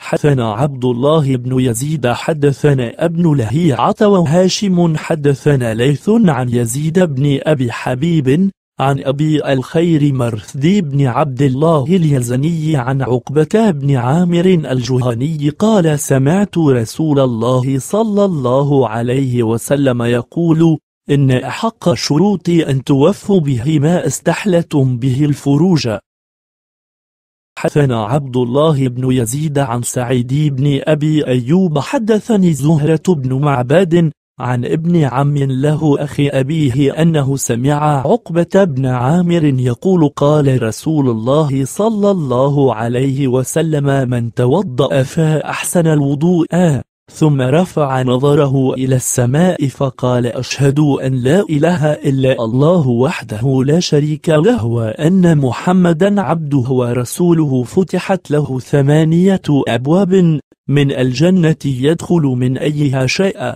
S1: حدثنا عبد الله بن يزيد حدثنا ابن لهيعة وهاشم حدثنا ليث عن يزيد بن أبي حبيب عن أبي الخير مرثدي بن عبد الله اليزني عن عقبة بن عامر الجهني قال سمعت رسول الله صلى الله عليه وسلم يقول إن أحق الشروط أن توفوا به ما استحلتم به الفروج حدثنا عبد الله بن يزيد عن سعيد بن أبي أيوب حدثني زهرة بن معباد عن ابن عم له أخي أبيه أنه سمع عقبة بن عامر يقول قال رسول الله صلى الله عليه وسلم من توضأ فأحسن الوضوء ثم رفع نظره إلى السماء فقال أشهد أن لا إله إلا الله وحده لا شريك له وأن محمدا عبده ورسوله فتحت له ثمانية أبواب من الجنة يدخل من أيها شيء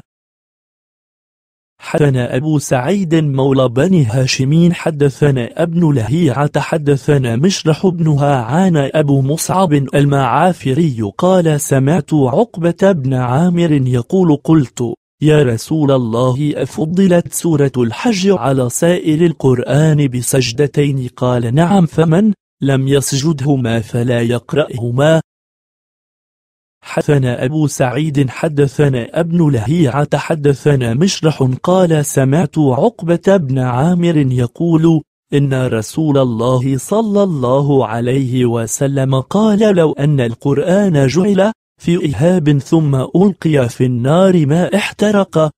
S1: حدثنا أبو سعيد مولى بني هاشمين حدثنا ابن لهيعة حدثنا مشرح بن هاعان أبو مصعب المعافري قال سمعت عقبة بن عامر يقول قلت يا رسول الله أفضلت سورة الحج على سائر القرآن بسجدتين قال نعم فمن لم يسجدهما فلا يقرأهما حدثنا أبو سعيد حدثنا ابن لهيعة حدثنا مشرح قال سمعت عقبة بن عامر يقول إن رسول الله صلى الله عليه وسلم قال لو أن القرآن جعل في إهاب ثم ألقي في النار ما احترق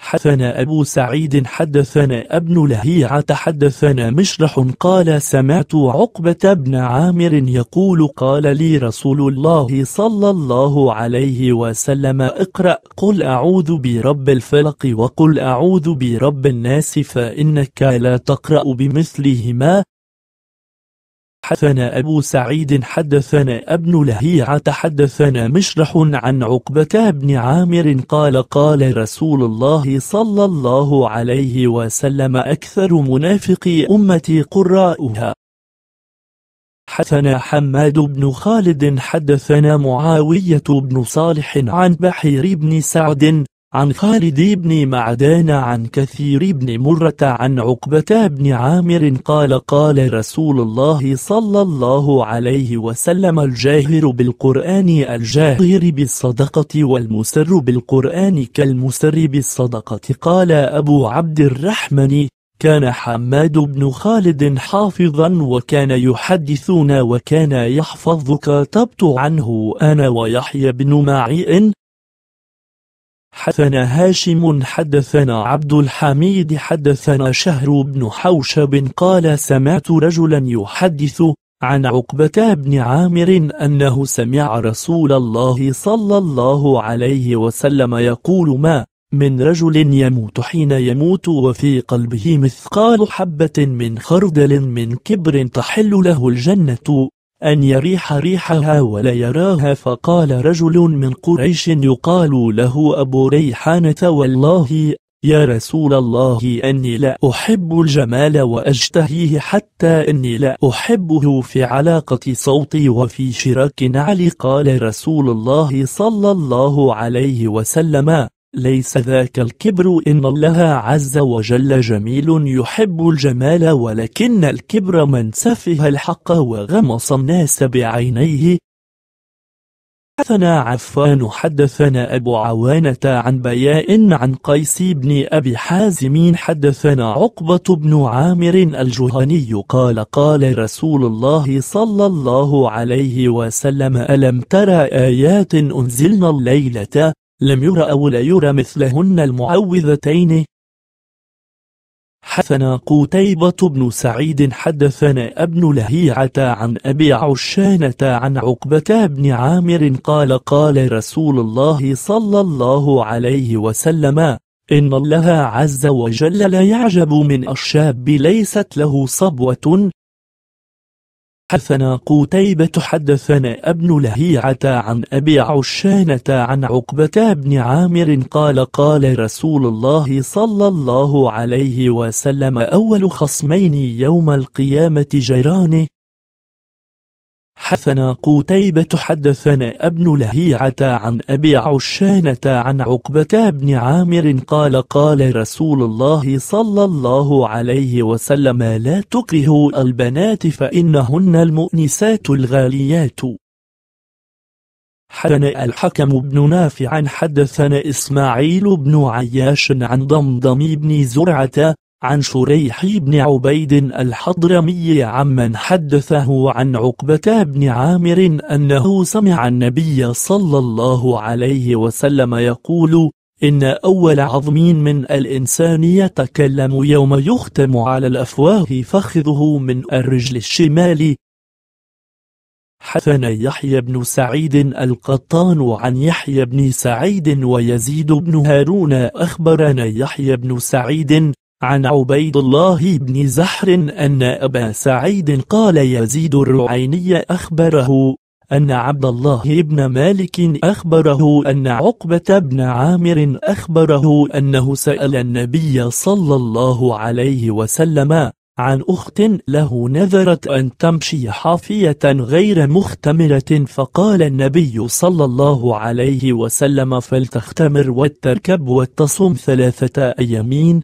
S1: حدثنا أبو سعيد حدثنا ابن لهيعة حدثنا مشرح قال سمعت عقبة بن عامر يقول قال لي رسول الله صلى الله عليه وسلم اقرأ قل أعوذ برب الفلق وقل أعوذ برب الناس فإنك لا تقرأ بمثلهما حدثنا أبو سعيد حدثنا ابن لهيعة حدثنا مشرح عن عقبة بن عامر قال قال رسول الله صلى الله عليه وسلم أكثر منافق أمتي قراؤها حدثنا حماد بن خالد حدثنا معاوية بن صالح عن بحير بن سعد عن خالد بن معدان عن كثير بن مرة عن عقبة بن عامر قال قال رسول الله صلى الله عليه وسلم الجاهر بالقرآن الجاهر بالصدقة والمسر بالقرآن كالمسر بالصدقة قال أبو عبد الرحمن كان حماد بن خالد حافظا وكان يحدثنا وكان يحفظ كتبت عنه أنا ويحيى بن معيء حدثنا هاشم حدثنا عبد الحميد حدثنا شهر بن حوشب قال سمعت رجلا يحدث عن عقبة بن عامر أنه سمع رسول الله صلى الله عليه وسلم يقول ما من رجل يموت حين يموت وفي قلبه مثقال حبة من خردل من كبر تحل له الجنة أن يريح ريحها ولا يراها فقال رجل من قريش يقال له أبو ريحانة والله يا رسول الله أني لا أحب الجمال وأجتهيه حتى أني لا أحبه في علاقة صوتي وفي شراك نعلي قال رسول الله صلى الله عليه وسلم ليس ذاك الكبر إن الله عز وجل جميل يحب الجمال ولكن الكبر من سفه الحق وغمص الناس بعينيه حدثنا عفان حدثنا أبو عوانة عن بياء عن قيس بن أبي حازم حدثنا عقبة بن عامر الجهني قال قال رسول الله صلى الله عليه وسلم ألم ترى آيات أنزلنا الليلة لم يرى أو لا يرى مثلهن المعوذتين حثنا قتيبة بن سعيد حدثنا ابن لهيعة عن أبي عشانة عن عقبة بن عامر قال قال رسول الله صلى الله عليه وسلم إن الله عز وجل لا يعجب من الشاب ليست له صبوة حدثنا قتيبة حدثنا ابن لهيعة عن أبي عشانة عن عقبة بن عامر قال قال رسول الله صلى الله عليه وسلم أول خصمين يوم القيامة جيرانه حثنا قتيبة حدثنا ابن لهيعة عن أبي عشانة عن عقبة بن عامر قال قال رسول الله صلى الله عليه وسلم لا تكرهوا البنات فإنهن المؤنسات الغاليات حدثنا الحكم بن نافع حدثنا إسماعيل بن عياش عن ضمضم بن زرعة عن شريح بن عبيد الحضرمي عمن حدثه عن عقبة بن عامر أنه سمع النبي صلى الله عليه وسلم يقول إن أول عظم من الإنسان يتكلم يوم يختم على الأفواه فخذه من الرجل الشمال حثنا يحيى بن سعيد القطان عن يحيى بن سعيد ويزيد بن هارون أخبرنا يحيى بن سعيد عن عبيد الله بن زحر أن أبا سعيد قال يزيد الرعيني أخبره أن عبد الله بن مالك أخبره أن عقبة بن عامر أخبره أنه سأل النبي صلى الله عليه وسلم عن أخت له نذرت أن تمشي حافية غير مختمرة فقال النبي صلى الله عليه وسلم فلتختمر وتركب وتصم ثلاثة أيامين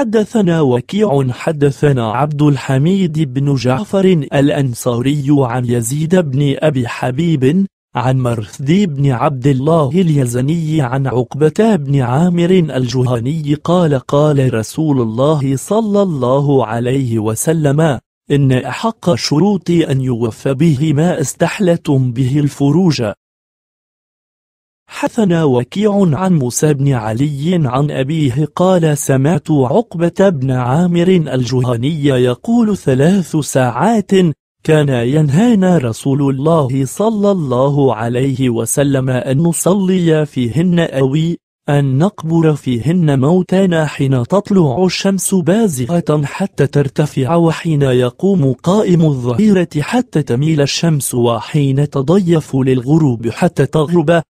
S1: حدثنا وكيع حدثنا عبد الحميد بن جعفر الأنصاري عن يزيد بن أبي حبيب عن مرثدي بن عبد الله اليزني عن عقبة بن عامر الجهني قال قال رسول الله صلى الله عليه وسلم إن أحق الشروط أن يوفى به ما استحلتم به الفروج حثن وكيع عن موسى بن علي عن أبيه قال سمعت عقبة بن عامر الجهني يقول ثلاث ساعات كان ينهانا رسول الله صلى الله عليه وسلم أن نصلي فيهن أوي أن نقبر فيهن موتانا حين تطلع الشمس بازغة حتى ترتفع وحين يقوم قائم الظهيرة حتى تميل الشمس وحين تضيف للغروب حتى تغرب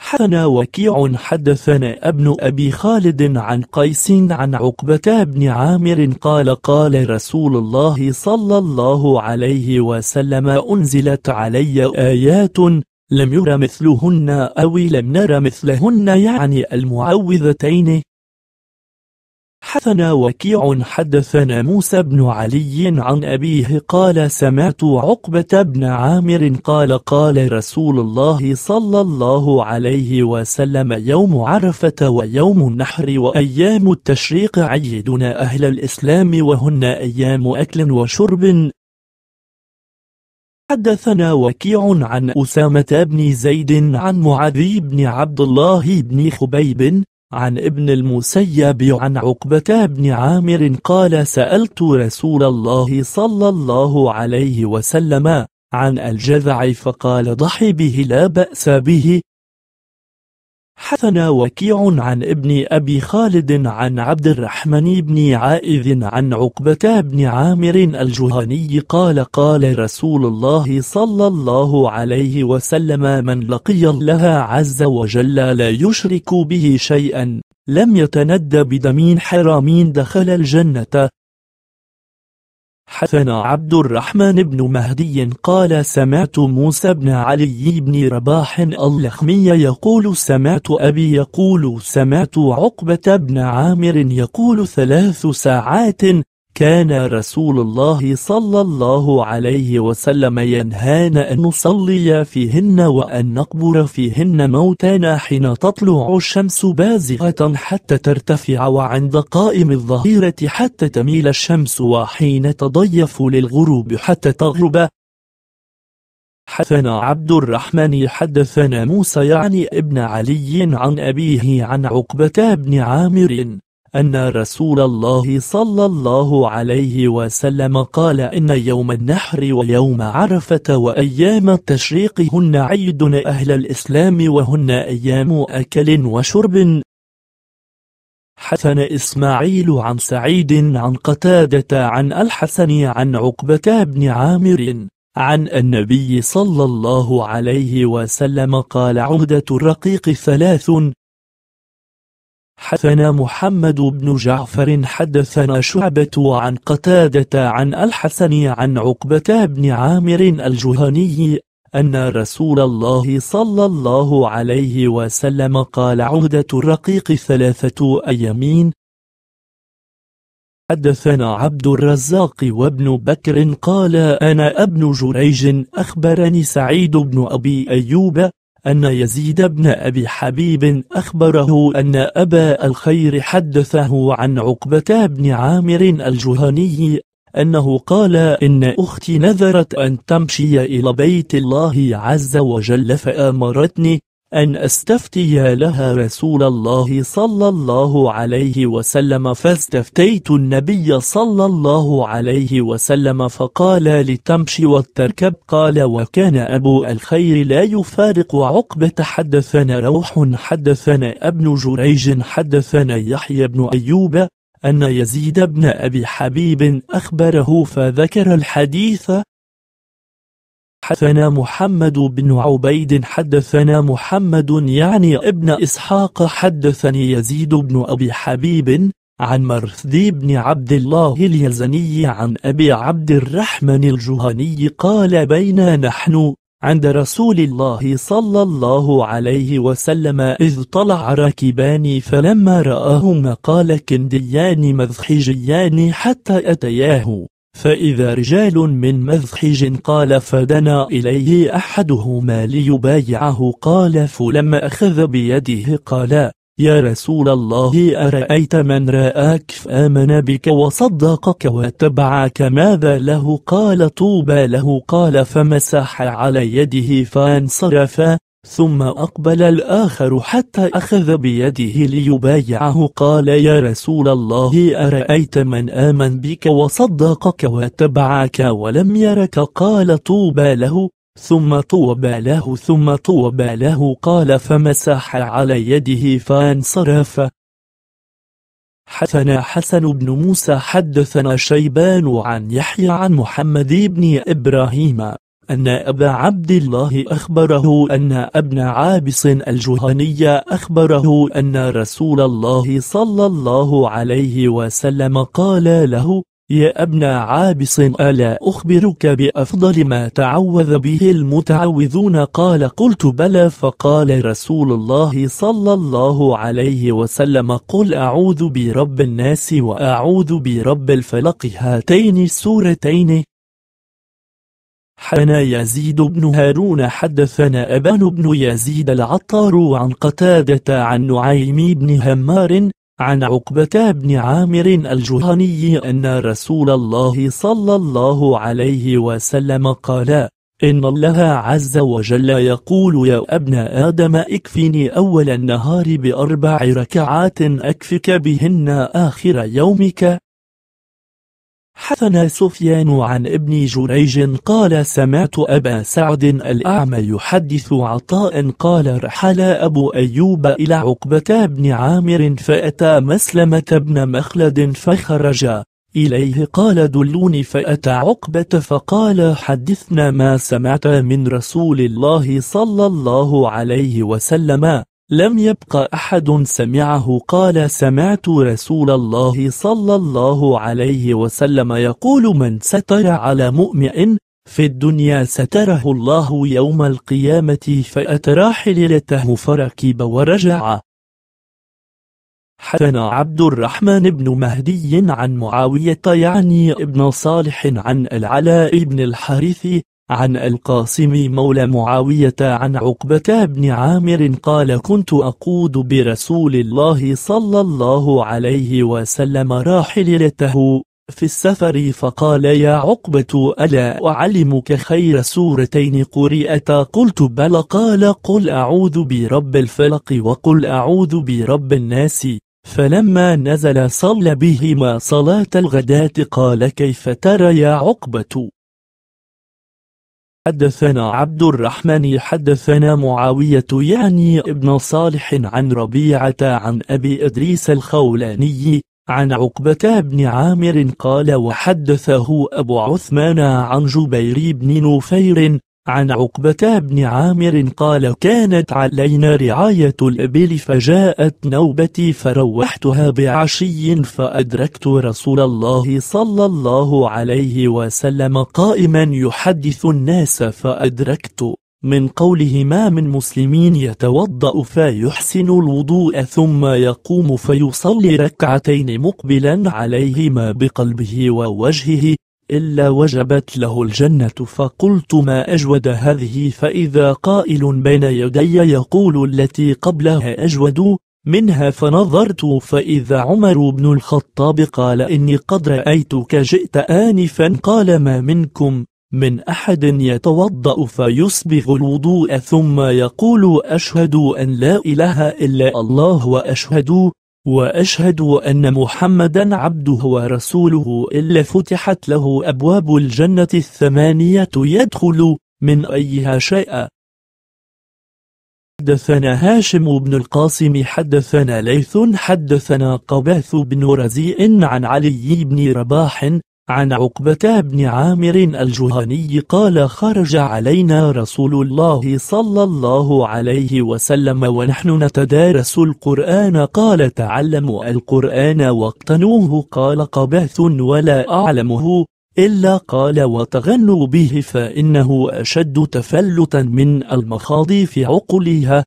S1: حدثنا وكيع حدثنا ابن أبي خالد عن قيس عن عقبة بن عامر قال قال رسول الله صلى الله عليه وسلم أنزلت علي آيات لم ير مثلهن أو لم نر مثلهن يعني المعوذتين حدثنا وكيع حدثنا موسى بن علي عن أبيه قال سمعت عقبة بن عامر قال قال رسول الله صلى الله عليه وسلم يوم عرفة ويوم النحر وأيام التشريق عيدنا أهل الإسلام وهن أيام أكل وشرب حدثنا وكيع عن أسامة بن زيد عن معاذ بن عبد الله بن خبيب عن ابن المسيب عن عقبة بن عامر قال سألت رسول الله صلى الله عليه وسلم عن الجذع فقال ضحي به لا بأس به حثنا وكيع عن ابن أبي خالد عن عبد الرحمن بن عائذ عن عقبة بن عامر الجهني قال قال رسول الله صلى الله عليه وسلم من لقي الله عز وجل لا يشرك به شيئا لم يتند بدمين حرامين دخل الجنة حثنا عبد الرحمن بن مهدي قال سمعت موسى بن علي بن رباح اللخمي يقول سمعت أبي يقول سمعت عقبة بن عامر يقول ثلاث ساعات كان رسول الله صلى الله عليه وسلم ينهانا أن نصلي فيهن وأن نقبر فيهن موتانا حين تطلع الشمس بازغة حتى ترتفع وعند قائم الظهيرة حتى تميل الشمس وحين تضيف للغروب حتى تغرب حدثنا عبد الرحمن حدثنا موسى يعني ابن علي عن أبيه عن عقبة بن عامر أن رسول الله صلى الله عليه وسلم قال إن يوم النحر ويوم عرفة وأيام التشريق هن عيد أهل الإسلام وهن أيام أكل وشرب حسن إسماعيل عن سعيد عن قتادة عن الحسن عن عقبة بن عامر عن النبي صلى الله عليه وسلم قال عهدة الرقيق ثلاث حدثنا محمد بن جعفر حدثنا شعبة عن قتادة عن الحسن عن عقبة بن عامر الجهني أن رسول الله صلى الله عليه وسلم قال عهدة الرقيق ثلاثة أيامين حدثنا عبد الرزاق وابن بكر قال أنا ابن جريج أخبرني سعيد بن أبي أيوب أن يزيد بن أبي حبيب أخبره أن أبا الخير حدثه عن عقبة بن عامر الجهني أنه قال إن أختي نذرت أن تمشي إلى بيت الله عز وجل فآمرتني أن أستفتي لها رسول الله صلى الله عليه وسلم فاستفتيت النبي صلى الله عليه وسلم فقال لتمشي وتركب قال وكان أبو الخير لا يفارق عقبة حدثنا روح حدثنا ابن جريج حدثنا يحيى بن أيوب أن يزيد بن أبي حبيب أخبره فذكر الحديث حدثنا محمد بن عبيد حدثنا محمد يعني ابن إسحاق حدثني يزيد بن أبي حبيب عن مرثدي بن عبد الله اليزني عن أبي عبد الرحمن الجهني قال بينا نحن عند رسول الله صلى الله عليه وسلم إذ طلع راكبان فلما رآهما قال كنديان مذحجيان حتى أتياه فإذا رجال من مذحج قال فدنا إليه أحدهما ليبايعه قال فلما أخذ بيده قال يا رسول الله أرأيت من رآك فآمن بك وصدقك واتبعك ماذا له قال طوبى له قال فمسح على يده فانصرف ثم أقبل الآخر حتى أخذ بيده ليبايعه قال يا رسول الله أرأيت من آمن بك وصدقك واتبعك ولم يرك قال طوبى له ثم طوبى له ثم طوبى له قال فمسح على يده فانصرف حدثنا حسن بن موسى حدثنا شيبان عن يحيى عن محمد بن إبراهيم أن أبا عبد الله أخبره أن ابن عابس الجهني أخبره أن رسول الله صلى الله عليه وسلم قال له يا ابن عابس ألا أخبرك بأفضل ما تعوذ به المتعوذون قال قلت بلى فقال رسول الله صلى الله عليه وسلم قل أعوذ برب الناس وأعوذ برب الفلق هاتين السورتين حنا يزيد بن هارون حدثنا أبان بن يزيد العطار عن قتادة عن نعيم بن همار عن عقبة بن عامر الجهني أن رسول الله صلى الله عليه وسلم قال إن الله عز وجل يقول يا ابن آدم اكفني أول النهار بأربع ركعات أكفك بهن آخر يومك حثنا سفيان عن ابن جريج قال سمعت أبا سعد الأعمى يحدث عطاء قال رحل أبو أيوب إلى عقبة بن عامر فأتى مسلمة بن مخلد فخرج إليه قال دلوني فأتى عقبة فقال حدثنا ما سمعت من رسول الله صلى الله عليه وسلم لم يبق أحد سمعه قال سمعت رسول الله صلى الله عليه وسلم يقول من ستر على مؤمن في الدنيا ستره الله يوم القيامة فأترى حليلته فركب ورجع حدثنا عبد الرحمن بن مهدي عن معاوية يعني ابن صالح عن العلاء بن الحارث عن القاسم مولى معاوية عن عقبة بن عامر قال كنت أقود برسول الله صلى الله عليه وسلم راحلته في السفر فقال يا عقبة ألا أعلمك خير سورتين قرئتا قلت بل قال قل أعوذ برب الفلق وقل أعوذ برب الناس فلما نزل صلى بهما صلاة الغداة قال كيف ترى يا عقبة حدثنا عبد الرحمن حدثنا معاوية يعني ابن صالح عن ربيعة عن أبي إدريس الخولاني عن عقبة بن عامر قال وحدثه أبو عثمان عن جبير بن نفير عن عقبة بن عامر قال كانت علينا رعاية الإبل فجاءت نوبتي فروحتها بعشي فأدركت رسول الله صلى الله عليه وسلم قائما يحدث الناس فأدركت من قوله ما من مسلمين يتوضأ فيحسن الوضوء ثم يقوم فيصلي ركعتين مقبلا عليهما بقلبه ووجهه إلا وجبت له الجنة فقلت ما أجود هذه فإذا قائل بين يدي يقول التي قبلها أجود منها فنظرت فإذا عمر بن الخطاب قال إني قد رأيتك جئت آنفا قال ما منكم من أحد يتوضأ فيصبغ الوضوء ثم يقول أشهد أن لا إله إلا الله وأشهد وأشهد أن محمدا عبده ورسوله إلا فتحت له أبواب الجنة الثمانية يدخل من أيها شاء حدثنا هاشم بن القاسم حدثنا ليث حدثنا قباث بن رزيء عن علي بن رباح عن عقبة بن عامر الجهني قال خرج علينا رسول الله صلى الله عليه وسلم ونحن نتدارس القرآن قال تعلموا القرآن واقتنوه قال قبث ولا أعلمه إلا قال وتغنوا به فإنه أشد تفلتا من المخاض في عقلها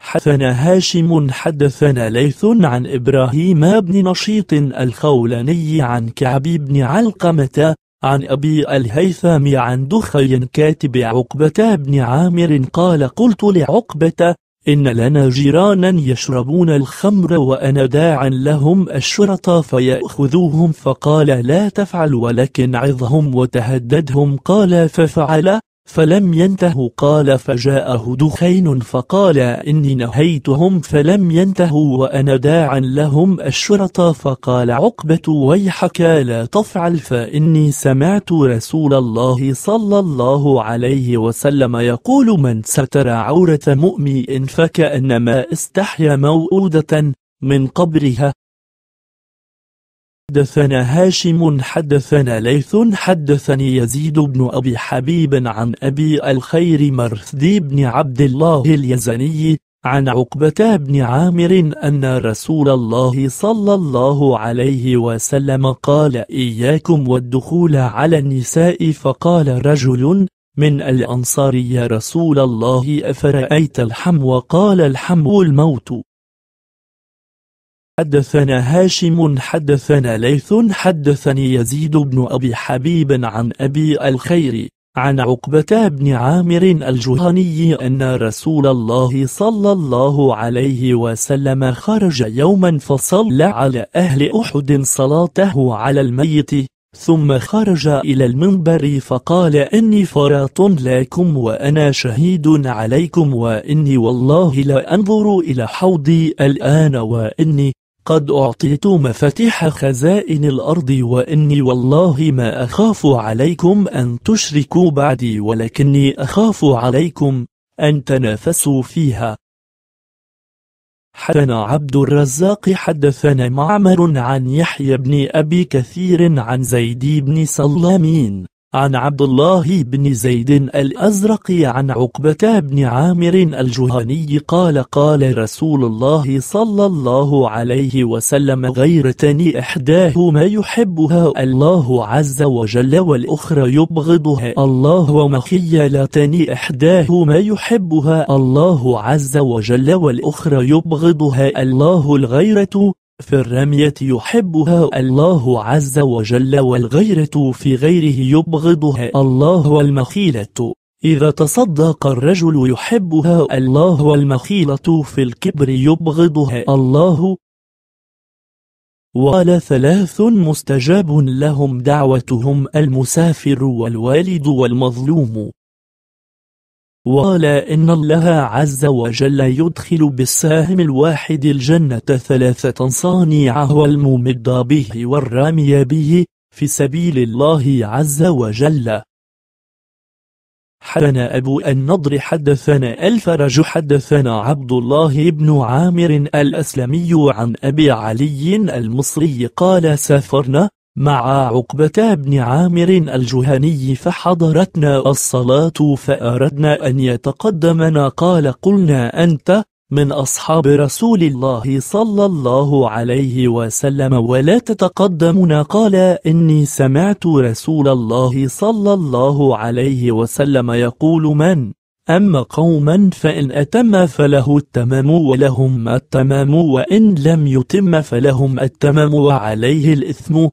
S1: حدثنا هاشم حدثنا ليث عن إبراهيم بن نشيط الخولاني عن كعب بن علقمة عن أبي الهيثم عن دخي كاتب عقبة بن عامر قال قلت لعقبة إن لنا جيرانا يشربون الخمر وأنا داع لهم الشرطة فيأخذوهم فقال لا تفعل ولكن عظهم وتهددهم قال ففعل فلم ينتهوا قال فجاءه دخين فقال إني نهيتهم فلم ينتهوا وأنا داعا لهم الشرطة فقال عقبة ويحك لا تفعل فإني سمعت رسول الله صلى الله عليه وسلم يقول من ستر عورة مؤمن فكأنما استحيا موؤودة من قبرها حدثنا هاشم حدثنا ليث حدثني يزيد بن أبي حبيب عن أبي الخير مرثدي بن عبد الله اليزني عن عقبة بن عامر أن رسول الله صلى الله عليه وسلم قال إياكم والدخول على النساء فقال رجل من الأنصار يا رسول الله أفرأيت الحم وقال الحم الموت حدثنا هاشم حدثنا ليث حدثني يزيد بن أبي حبيب عن أبي الخير عن عقبة بن عامر الجهني أن رسول الله صلى الله عليه وسلم خرج يوما فصلى على أهل أحد صلاته على الميت ثم خرج إلى المنبر فقال إني فرات لكم وأنا شهيد عليكم وإني والله لا أنظر إلى حوضي الآن وإني قد أعطيت مفاتيح خزائن الأرض وإني والله ما أخاف عليكم أن تشركوا بعدي ولكني أخاف عليكم أن تنافسوا فيها حدثنا عبد الرزاق حدثنا معمر عن يحيى بن أبي كثير عن زيد بن سلامين عن عبد الله بن زيد الأزرق عن عقبة بن عامر الجهني قال قال رسول الله صلى الله عليه وسلم غيرتني إحداهما يحبها الله عز وجل والأخرى يبغضها الله ومخيلتني إحداهما يحبها الله عز وجل والأخرى يبغضها الله الغيرة في الرمية يحبها الله عز وجل والغيرة في غيره يبغضها الله والمخيلة إذا تصدق الرجل يحبها الله والمخيلة في الكبر يبغضها الله وقال ثلاث مستجاب لهم دعوتهم المسافر والوالد والمظلوم وقال إن الله عز وجل يدخل بالساهم الواحد الجنة ثلاثة صانعه والممد به والرامي به في سبيل الله عز وجل حدثنا أبو النضر حدثنا الفرج حدثنا عبد الله بن عامر الأسلمي عن أبي علي المصري قال سافرنا مع عقبة بن عامر الجهني فحضرتنا الصلاة فأردنا أن يتقدمنا قال قلنا أنت من أصحاب رسول الله صلى الله عليه وسلم ولا تتقدمنا قال إني سمعت رسول الله صلى الله عليه وسلم يقول من أما قوما فإن أتم فله التمام ولهم التمام وإن لم يتم فلهم التمام وعليه الإثم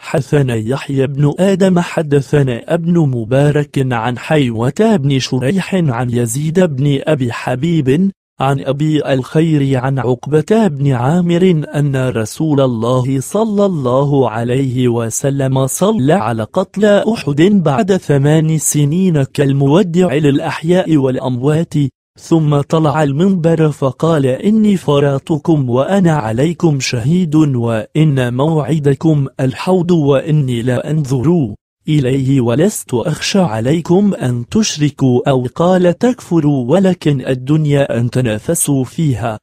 S1: حدثنا يحيى بن آدم حدثنا ابن مبارك عن حيوة بن شريح عن يزيد بن أبي حبيب عن أبي الخير عن عقبة بن عامر أن رسول الله صلى الله عليه وسلم صلى على قتل أحد بعد ثمان سنين كالمودع للأحياء والأموات ثم طلع المنبر فقال إني فراتكم وأنا عليكم شهيد وإن موعدكم الحوض وإني لا أنظر إليه ولست أخشى عليكم أن تشركوا أو قال تكفروا ولكن الدنيا أن تنافسوا فيها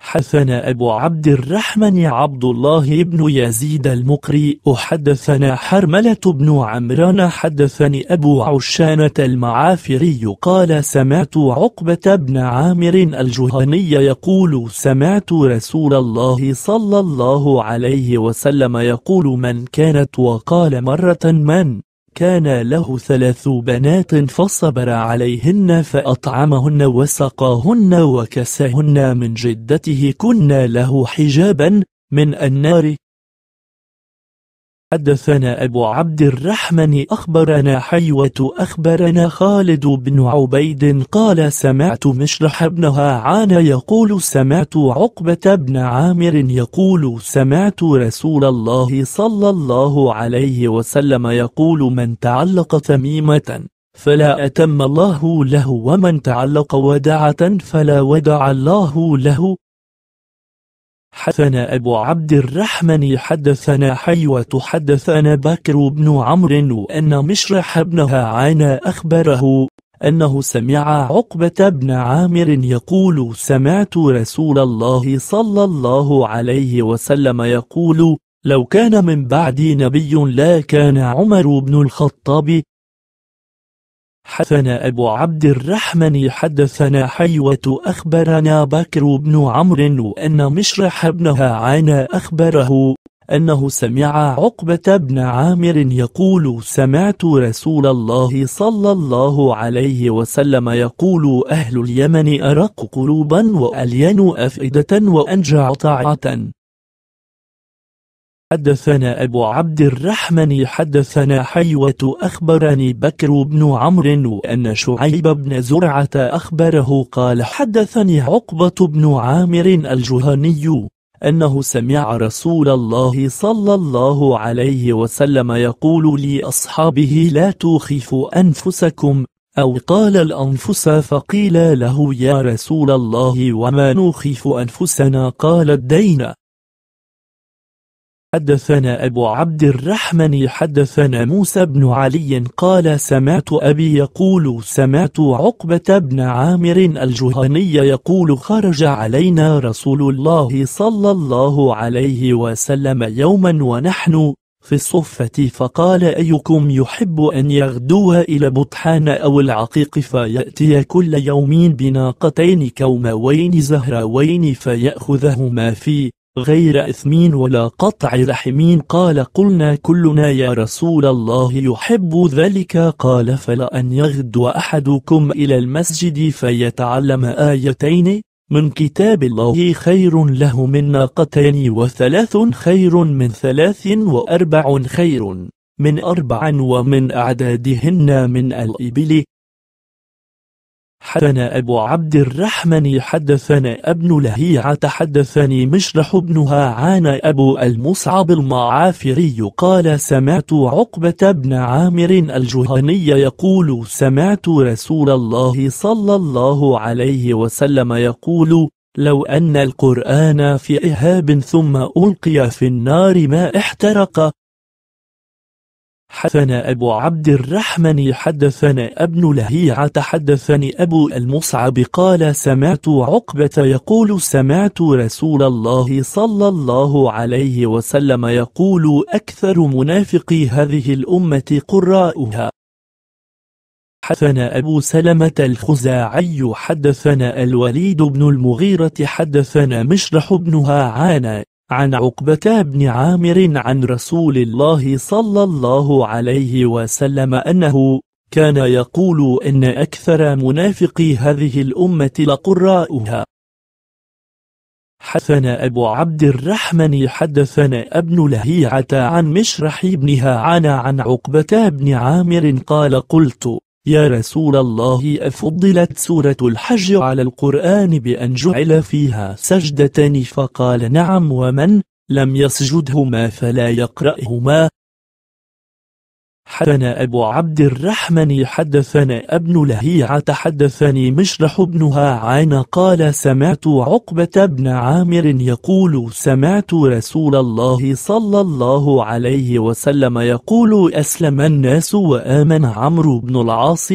S1: حدثنا أبو عبد الرحمن عبد الله بن يزيد المقري حدثنا حرملة بن عمران حدثني أبو عشانة المعافري قال سمعت عقبة بن عامر الجهني يقول سمعت رسول الله صلى الله عليه وسلم يقول من كانت وقال مرة من كان له ثلاث بنات فصبر عليهن فأطعمهن وسقاهن وكساهن من جدته كن له حجابا من النار حدثنا أبو عبد الرحمن أخبرنا حيوة أخبرنا خالد بن عبيد قال سمعت مشرح بن هاعان يقول سمعت عقبة بن عامر يقول سمعت رسول الله صلى الله عليه وسلم يقول من تعلق تميمة فلا أتم الله له ومن تعلق ودعة فلا ودع الله له حدثنا أبو عبد الرحمن حدثنا حيوة حدثنا بكر بن عمرو أن مشرح بن هاعان أخبره أنه سمع عقبة بن عامر يقول سمعت رسول الله صلى الله عليه وسلم يقول لو كان من بعدي نبي لا كان عمر بن الخطاب حدثنا أبو عبد الرحمن حدثنا حيوة أخبرنا بكر بن عمرو أن مشرح بن هاعان أخبره أنه سمع عقبة بن عامر يقول سمعت رسول الله صلى الله عليه وسلم يقول أهل اليمن أرق قلوبا وألين أفئدة وأنجع طاعة حدثنا أبو عبد الرحمن حدثنا حيوة أخبرني بكر بن عمرو أن شعيب بن زرعة أخبره قال حدثني عقبة بن عامر الجهني أنه سمع رسول الله صلى الله عليه وسلم يقول لأصحابه لا تخيفوا أنفسكم أو قال الأنفس فقيل له يا رسول الله وما نخيف أنفسنا قال الدين حدثنا أبو عبد الرحمن حدثنا موسى بن علي قال سمعت أبي يقول سمعت عقبة بن عامر الجهني يقول خرج علينا رسول الله صلى الله عليه وسلم يوما ونحن في الصفة فقال أيكم يحب أن يغدو إلى بطحان أو العقيق فيأتي كل يوم بناقتين كوموين زهروين فيأخذهما في غير إثمين ولا قطع رحمين قال قلنا كلنا يا رسول الله يحب ذلك قال فلا أن يغدو أحدكم إلى المسجد فيتعلم آيتين من كتاب الله خير له من ناقتين وثلاث خير من ثلاث وأربع خير من أربع ومن أعدادهن من الإبل حدثنا أبو عبد الرحمن حدثنا ابن لهيعة حدثني مشرح بن هاعان أبو المصعب المعافري قال سمعت عقبة بن عامر الجهني يقول سمعت رسول الله صلى الله عليه وسلم يقول لو أن القرآن في إهاب ثم ألقي في النار ما احترق حدثنا أبو عبد الرحمن حدثنا ابن لهيعة حدثني أبو المصعب قال سمعت عقبة يقول سمعت رسول الله صلى الله عليه وسلم يقول أكثر منافقي هذه الأمة قراؤها حدثنا أبو سلمة الخزاعي حدثنا الوليد بن المغيرة حدثنا مشرح بن هاعان عن عقبة بن عامر عن رسول الله صلى الله عليه وسلم أنه كان يقول إن أكثر منافقي هذه الأمة لقراؤها حدثنا أبو عبد الرحمن حدثنا ابن لهيعة عن مشرح ابنها عن عن عقبة بن عامر قال قلت يا رسول الله أفضلت سورة الحج على القرآن بأن جعل فيها سجدتان فقال نعم ومن لم يسجدهما فلا يقرأهما حدثنا أبو عبد الرحمن حدثنا ابن لهيعة حدثني مشرح بن هاعان قال سمعت عقبة بن عامر يقول سمعت رسول الله صلى الله عليه وسلم يقول أسلم الناس وآمن عمرو بن العاص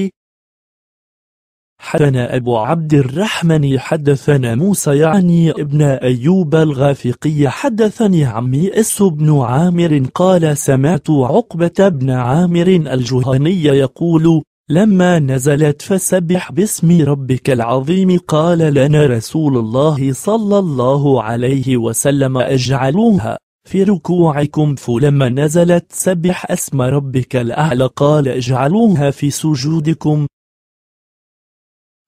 S1: حدثنا أبو عبد الرحمن حدثنا موسى يعني ابن أيوب الغافقي حدثني عمي إس بن عامر قال سمعت عقبة بن عامر الجهني يقول لما نزلت فسبح باسم ربك العظيم قال لنا رسول الله صلى الله عليه وسلم اجعلوها في ركوعكم فلما نزلت سبح اسم ربك الأعلى قال اجعلوها في سجودكم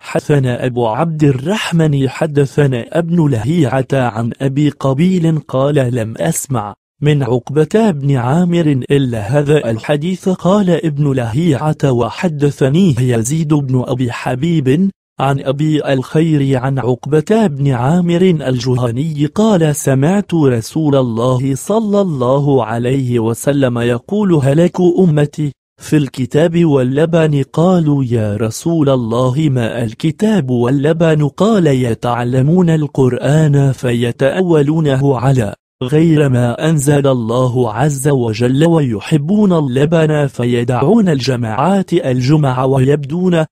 S1: حدثنا أبو عبد الرحمن حدثنا ابن لهيعة عن أبي قبيل قال لم أسمع من عقبة بن عامر إلا هذا الحديث قال ابن لهيعة وحدثني يزيد بن أبي حبيب عن أبي الخير عن عقبة بن عامر الجهني قال سمعت رسول الله صلى الله عليه وسلم يقول هلك أمتي في الكتاب واللبن قالوا يا رسول الله ما الكتاب واللبن قال يتعلمون القرآن فيتأولونه على غير ما أنزل الله عز وجل ويحبون اللبن فيدعون الجماعات الجمع ويبدون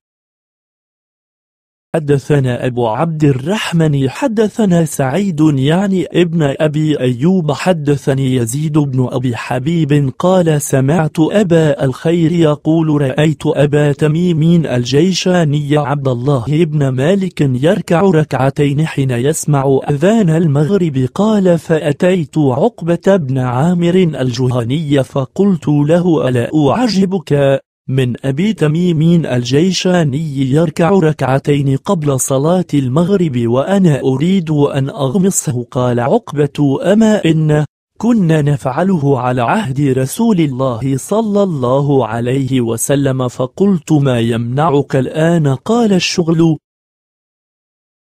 S1: حدثنا أبو عبد الرحمن حدثنا سعيد يعني ابن أبي أيوب حدثني يزيد بن أبي حبيب قال سمعت أبا الخير يقول رأيت أبا تميم الجيشاني عبد الله بن مالك يركع ركعتين حين يسمع أذان المغرب قال فأتيت عقبة بن عامر الجهني فقلت له ألا أعجبك من أبي تميم الجيشاني يركع ركعتين قبل صلاة المغرب وأنا أريد أن أغمصه قال عقبة أما إن كنا نفعله على عهد رسول الله صلى الله عليه وسلم فقلت ما يمنعك الآن قال الشغل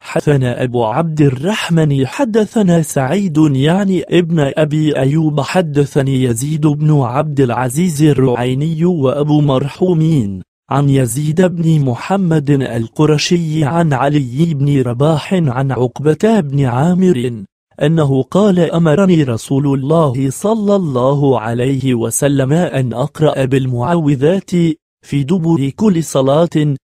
S1: حدثنا أبو عبد الرحمن حدثنا سعيد يعني ابن أبي أيوب حدثني يزيد بن عبد العزيز الرعيني وأبو مرحومين عن يزيد بن محمد القرشي عن علي بن رباح عن عقبة بن عامر أنه قال أمرني رسول الله صلى الله عليه وسلم أن أقرأ بالمعوذات في دبر كل صلاة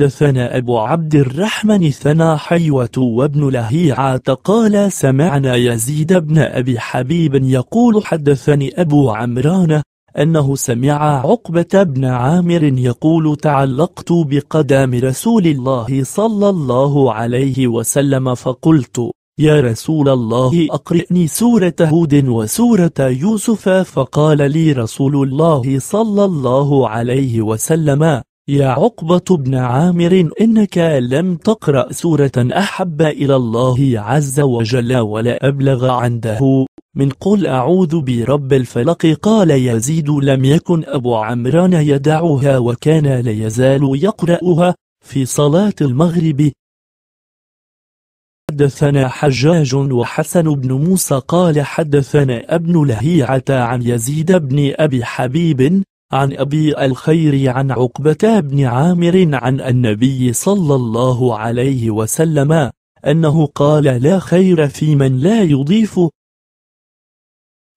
S1: حدثنا أبو عبد الرحمن ثنا حيوة وابن لهيعة قال سمعنا يزيد بن أبي حبيب يقول حدثني أبو عمران أنه سمع عقبة بن عامر يقول تعلقت بقدم رسول الله صلى الله عليه وسلم فقلت يا رسول الله أقرئني سورة هود وسورة يوسف فقال لي رسول الله صلى الله عليه وسلم يا عقبة بن عامر إنك لم تقرأ سورة أحب إلى الله عز وجل ولا أبلغ عنده من قل أعوذ برب الفلق قال يزيد لم يكن أبو عمران يدعها وكان لا يزال يقرأها في صلاة المغرب حدثنا حجاج وحسن بن موسى قال حدثنا ابن لهيعة عن يزيد بن أبي حبيب عن أبي الخير عن عقبة بن عامر عن النبي صلى الله عليه وسلم أنه قال لا خير في من لا يضيف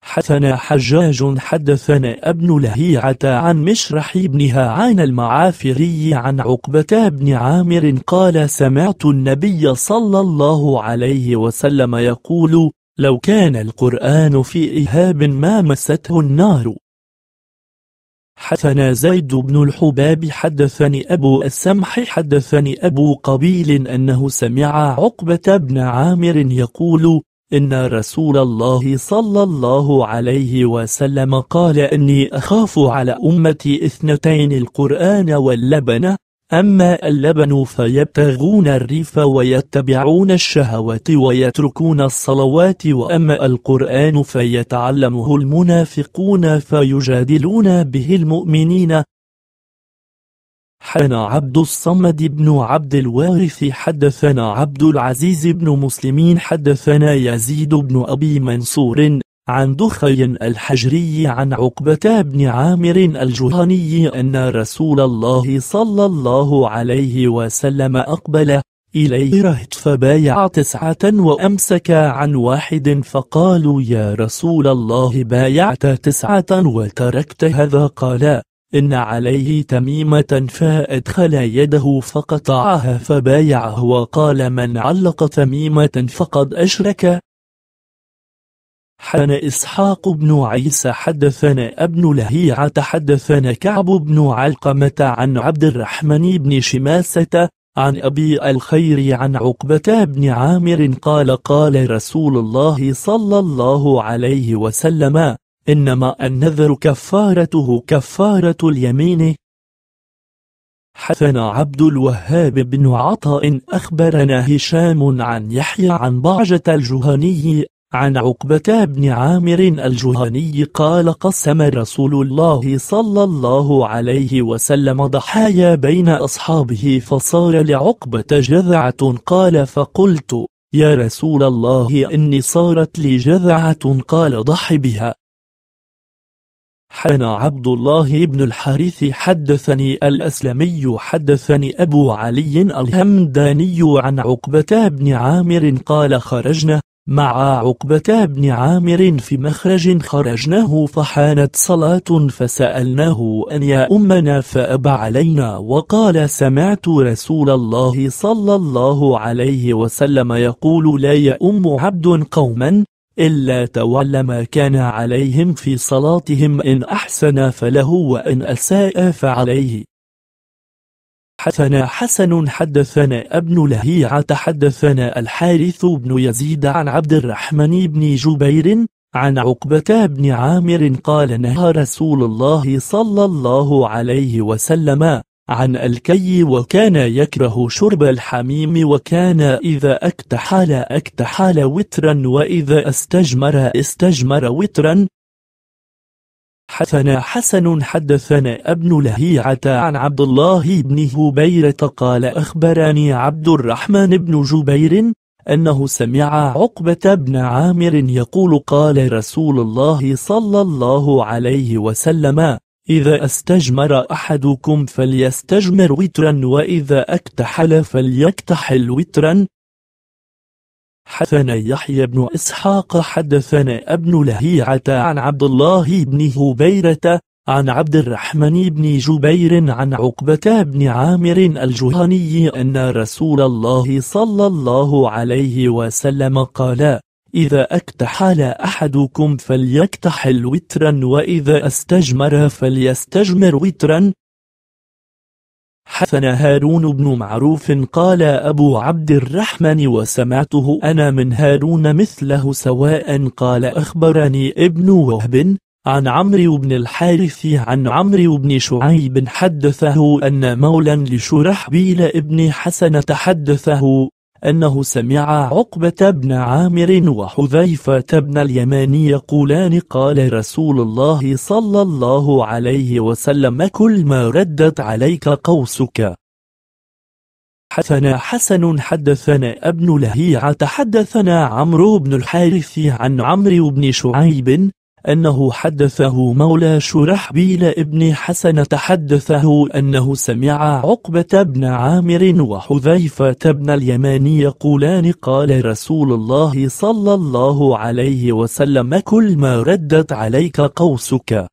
S1: حدثنا حجاج حدثنا ابن لهيعة عن مشرح ابنها هاعان المعافري عن عقبة بن عامر قال سمعت النبي صلى الله عليه وسلم يقول لو كان القرآن في إهاب ما مسته النار حدثنا زيد بن الحباب حدثني أبو السمح حدثني أبو قبيل أنه سمع عقبة بن عامر يقول إن رسول الله صلى الله عليه وسلم قال إني أخاف على أمتي اثنتين القرآن واللبنة أما اللبن فيبتغون الريف ويتبعون الشهوات ويتركون الصلوات وأما القرآن فيتعلمه المنافقون فيجادلون به المؤمنين حان عبد الصمد بن عبد الوارث حدثنا عبد العزيز بن مسلمين حدثنا يزيد بن أبي منصور عن دخي الحجري عن عقبة بن عامر الجهني أن رسول الله صلى الله عليه وسلم أقبل إليه رهط فبايع تسعة وأمسك عن واحد فقالوا يا رسول الله بايعت تسعة وتركت هذا قال إن عليه تميمة فأدخل يده فقطعها فبايعه وقال من علق تميمة فقد أشرك حدثنا إسحاق بن عيسى حدثنا ابن لهيعة حدثنا كعب بن علقمة عن عبد الرحمن بن شماسة عن أبي الخير عن عقبة بن عامر قال قال رسول الله صلى الله عليه وسلم إنما النذر كفارته كفارة اليمين حثنا عبد الوهاب بن عطاء أخبرنا هشام عن يحيى عن بعجة الجهني عن عقبة بن عامر الجهني قال قسم رسول الله صلى الله عليه وسلم ضحايا بين أصحابه فصار لعقبة جذعة قال فقلت يا رسول الله إني صارت لي جذعة قال ضح بها حان عبد الله بن الحارث حدثني الأسلمي حدثني أبو علي الهمداني عن عقبة بن عامر قال خرجنا مع عقبة بن عامر في مخرج خرجناه فحانت صلاة فسألناه أن يأمنا فأبى علينا وقال سمعت رسول الله صلى الله عليه وسلم يقول لا يأم عبد قوما إلا تولى ما كان عليهم في صلاتهم إن أحسن فله وإن أساء فعليه حدثنا حسن حدثنا ابن لهيعة حدثنا الحارث بن يزيد عن عبد الرحمن بن جبير عن عقبة بن عامر قال نهى رسول الله صلى الله عليه وسلم عن الكي وكان يكره شرب الحميم وكان إذا أكتحل أكتحل وترا وإذا استجمر استجمر وترا حدثنا حسن حدثنا ابن لهيعة عن عبد الله بن هبيرة قال أخبرني عبد الرحمن بن جبير أنه سمع عقبة بن عامر يقول قال رسول الله صلى الله عليه وسلم إذا استجمر أحدكم فليستجمر وترا وإذا أكتحل فليكتحل وترا حدثنا يحيى بن إسحاق حدثنا ابن لهيعة عن عبد الله بن هبيرة عن عبد الرحمن بن جبير عن عقبة بن عامر الجهني أن رسول الله صلى الله عليه وسلم قال إذا أكتحل أحدكم فليكتحل وترا وإذا استجمر فليستجمر وترا حثنا هارون بن معروف قال أبو عبد الرحمن وسمعته أنا من هارون مثله سواء قال أخبرني ابن وهب عن عمرو بن الحارث عن عمرو بن شعيب حدثه أن مولا لشرحبيل ابن حسن تحدثه أنه سمع عقبة بن عامر وحذيفة بن اليمان يقولان قال رسول الله صلى الله عليه وسلم كل ما ردت عليك قوسك حدثنا حسن حدثنا ابن لهيعة حدثنا عمرو بن الحارث عن عمرو بن شعيب أنه حدثه مولى شرحبيل ابن حسن تحدثه أنه سمع عقبة بن عامر وحذيفة بن اليمان يقولان قال رسول الله صلى الله عليه وسلم كل ما ردت عليك قوسك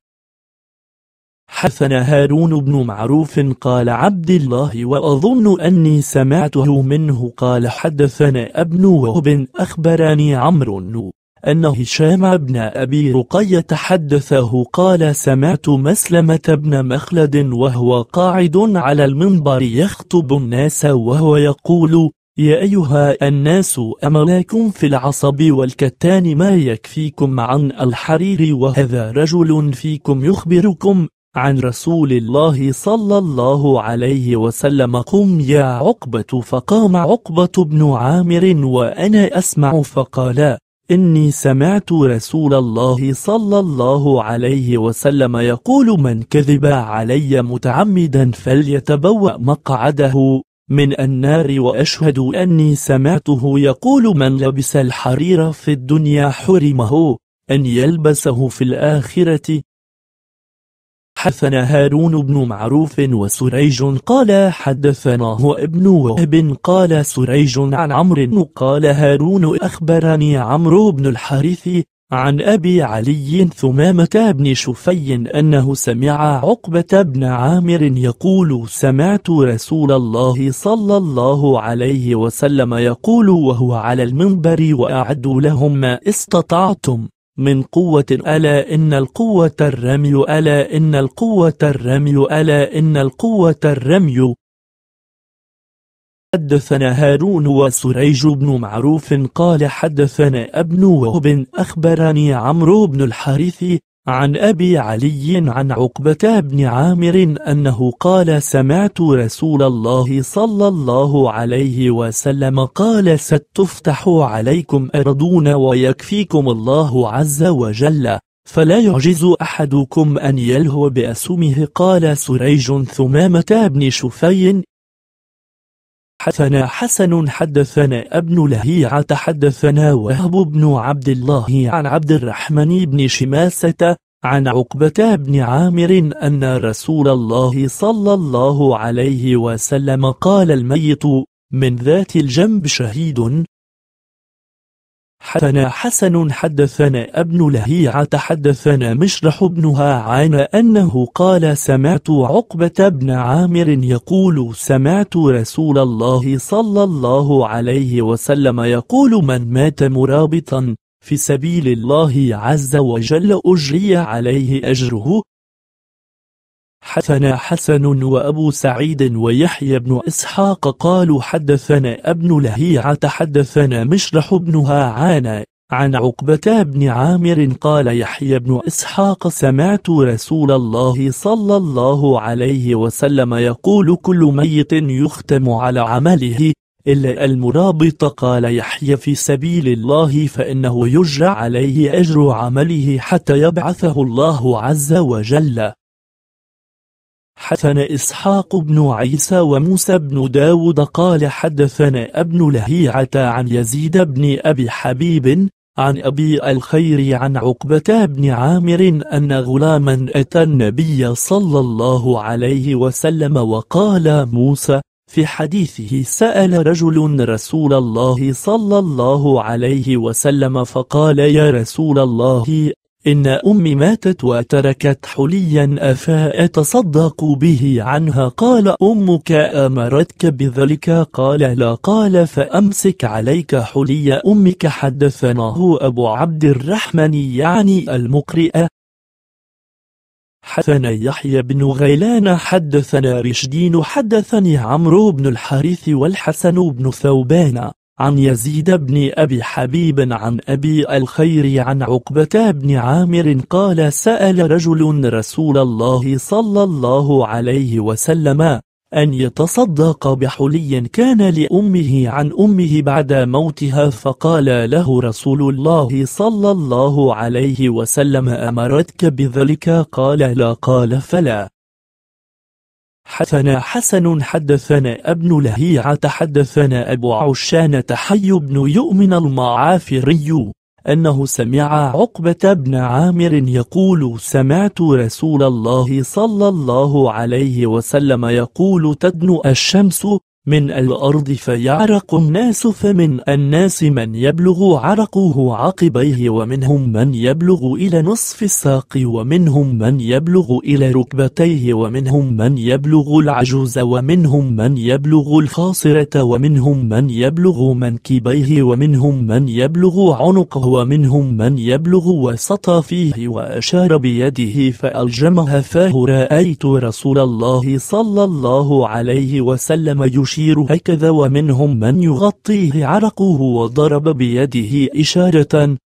S1: حثنا هارون بن معروف قال عبد الله وأظن أني سمعته منه قال حدثنا ابن وهب أخبرني عمرو أن هشام بن أبي رقية حدثه قال سمعت مسلمة بن مخلد وهو قاعد على المنبر يخطب الناس وهو يقول يا أيها الناس أملاكم في العصب والكتان ما يكفيكم عن الحرير وهذا رجل فيكم يخبركم عن رسول الله صلى الله عليه وسلم قم يا عقبة فقام عقبة بن عامر وأنا أسمع فقال إني سمعت رسول الله صلى الله عليه وسلم يقول من كذب علي متعمدا فليتبوأ مقعده من النار وأشهد أني سمعته يقول من لبس الحرير في الدنيا حرمه أن يلبسه في الآخرة حدثنا هارون بن معروف وسريج قال حدثنا هو ابن وهب قال سريج عن عمرو قال هارون أخبرني عمرو بن الحارث عن أبي علي ثمامة بن شفي أنه سمع عقبة بن عامر يقول سمعت رسول الله صلى الله عليه وسلم يقول وهو على المنبر وأعدوا لهم ما استطعتم من قوة ألا إن القوة الرمي ألا إن القوة الرمي ألا إن القوة الرمي حدثنا هارون وسريج بن معروف قال حدثنا ابن وهب أخبرني عمرو بن الحارث عن أبي علي عن عقبة بن عامر أنه قال سمعت رسول الله صلى الله عليه وسلم قال ستفتح عليكم أرضون ويكفيكم الله عز وجل فلا يعجز أحدكم أن يلهو بأسمه قال سريج ثمامة بن شفي حدثنا حسن حدثنا ابن لهيعة حدثنا وهب بن عبد الله عن عبد الرحمن بن شماسة عن عقبة بن عامر أن رسول الله صلى الله عليه وسلم قال الميت من ذات الجنب شهيد حدثنا حسن حدثنا ابن لهيعة حدثنا مشرح ابنها عن أنه قال سمعت عقبة بن عامر يقول سمعت رسول الله صلى الله عليه وسلم يقول من مات مرابطا في سبيل الله عز وجل أجري عليه أجره حدثنا حسن وأبو سعيد ويحيى بن إسحاق قالوا حدثنا ابن لهيعة حدثنا مشرح بن هاعان عن عقبة بن عامر قال يحيى بن إسحاق سمعت رسول الله صلى الله عليه وسلم يقول كل ميت يختم على عمله إلا المرابط قال يحيى في سبيل الله فإنه يجرى عليه أجر عمله حتى يبعثه الله عز وجل حدثنا إسحاق بن عيسى وموسى بن داود قال حدثنا ابن لهيعة عن يزيد بن أبي حبيب عن أبي الخير عن عقبة بن عامر أن غلاما أتى النبي صلى الله عليه وسلم وقال موسى في حديثه سأل رجل رسول الله صلى الله عليه وسلم فقال يا رسول الله إن أمي ماتت وتركت حليا أفأتصدق به عنها قال أمك أمرتك بذلك قال لا قال فأمسك عليك حلي أمك حدثناه أبو عبد الرحمن يعني المقرئ حدثنا يحيى بن غيلان حدثنا رشدين حدثني عمرو بن الحارث والحسن بن ثوبان عن يزيد بن أبي حبيب عن أبي الخير عن عقبة بن عامر قال سأل رجل رسول الله صلى الله عليه وسلم أن يتصدق بحلي كان لأمه عن أمه بعد موتها فقال له رسول الله صلى الله عليه وسلم أمرتك بذلك قال لا قال فلا حدثنا حسن حدثنا ابن لهيعة حدثنا أبو عشان تحي بن يؤمن المعافري أنه سمع عقبة بن عامر يقول سمعت رسول الله صلى الله عليه وسلم يقول تدنو الشمس من الأرض فيعرق الناس فمن الناس من يبلغ عرقه عقبيه ومنهم من يبلغ إلى نصف الساق ومنهم من يبلغ إلى ركبتيه ومنهم من يبلغ العجوز ومنهم من يبلغ الخاصرة ومنهم من يبلغ منكبيه ومنهم من يبلغ عنقه ومنهم من يبلغ وسط فيه وأشار بيده فألجمها فاه رأيت رسول الله صلى الله عليه وسلم يشار يشير هكذا ومنهم من يغطيه عرقه وضرب بيده إشارة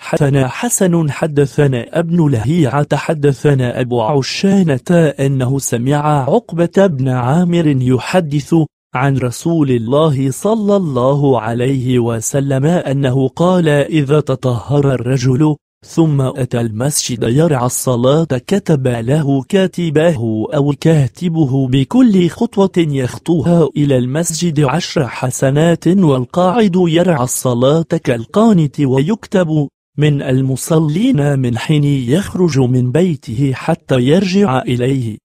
S1: حدثنا حسن حدثنا ابن لهيعة حدثنا أبو عشانة أنه سمع عقبة بن عامر يحدث عن رسول الله صلى الله عليه وسلم أنه قال إذا تطهر الرجل ثم أتى المسجد يرعى الصلاة كتب له كاتباه أو كاتبه بكل خطوة يخطوها إلى المسجد عشر حسنات والقاعد يرعى الصلاة كالقانت ويكتب من المصلين من حين يخرج من بيته حتى يرجع إليه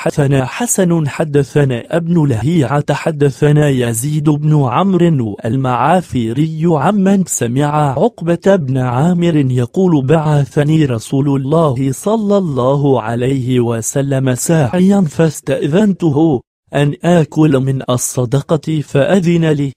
S1: حدثنا حسن حدثنا ابن لهيعة حدثنا يزيد بن عمرو المعافري عمن سمع عقبة بن عامر يقول بعثني رسول الله صلى الله عليه وسلم ساعيا فاستأذنته أن آكل من الصدقة فأذن لي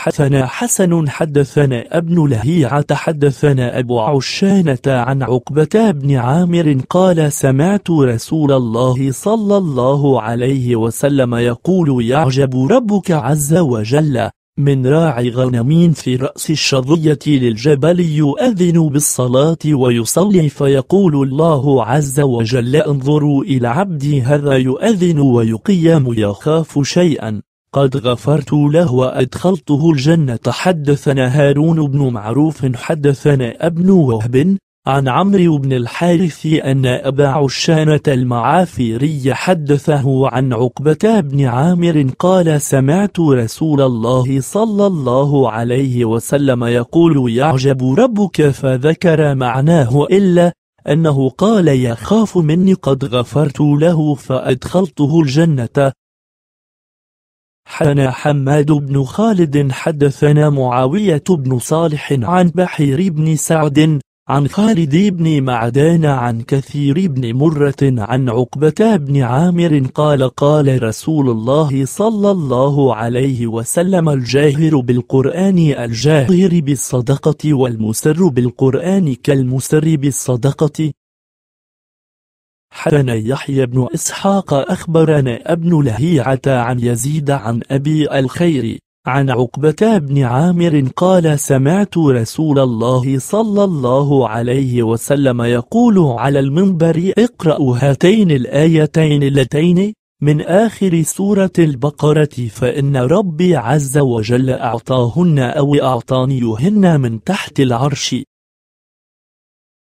S1: حدثنا حسن حدثنا ابن لهيعة حدثنا أبو عشانة عن عقبة بن عامر قال سمعت رسول الله صلى الله عليه وسلم يقول يعجب ربك عز وجل من راعي غنم في رأس الشظية للجبل يؤذن بالصلاة ويصلي فيقول الله عز وجل انظروا إلى عبدي هذا يؤذن ويقيم يخاف شيئا قد غفرت له وأدخلته الجنة حدثنا هارون بن معروف حدثنا ابن وهب عن عمرو بن الحارث أن أبا عشانة المعافري حدثه عن عقبة بن عامر قال سمعت رسول الله صلى الله عليه وسلم يقول يعجب ربك فذكر معناه إلا أنه قال يخاف مني قد غفرت له فأدخلته الجنة حنا حماد بن خالد حدثنا معاوية بن صالح عن بحير بن سعد عن خالد بن معدان عن كثير بن مرة عن عقبة بن عامر قال قال رسول الله صلى الله عليه وسلم الجاهر بالقرآن الجاهر بالصدقة والمسر بالقرآن كالمسر بالصدقة حدثنا يحيى بن إسحاق أخبرنا ابن لهيعة عن يزيد عن أبي الخير عن عقبة بن عامر قال سمعت رسول الله صلى الله عليه وسلم يقول على المنبر اقرأوا هاتين الآيتين اللتين من آخر سورة البقرة فإن ربي عز وجل أعطاهن أو أعطانيهن من تحت العرش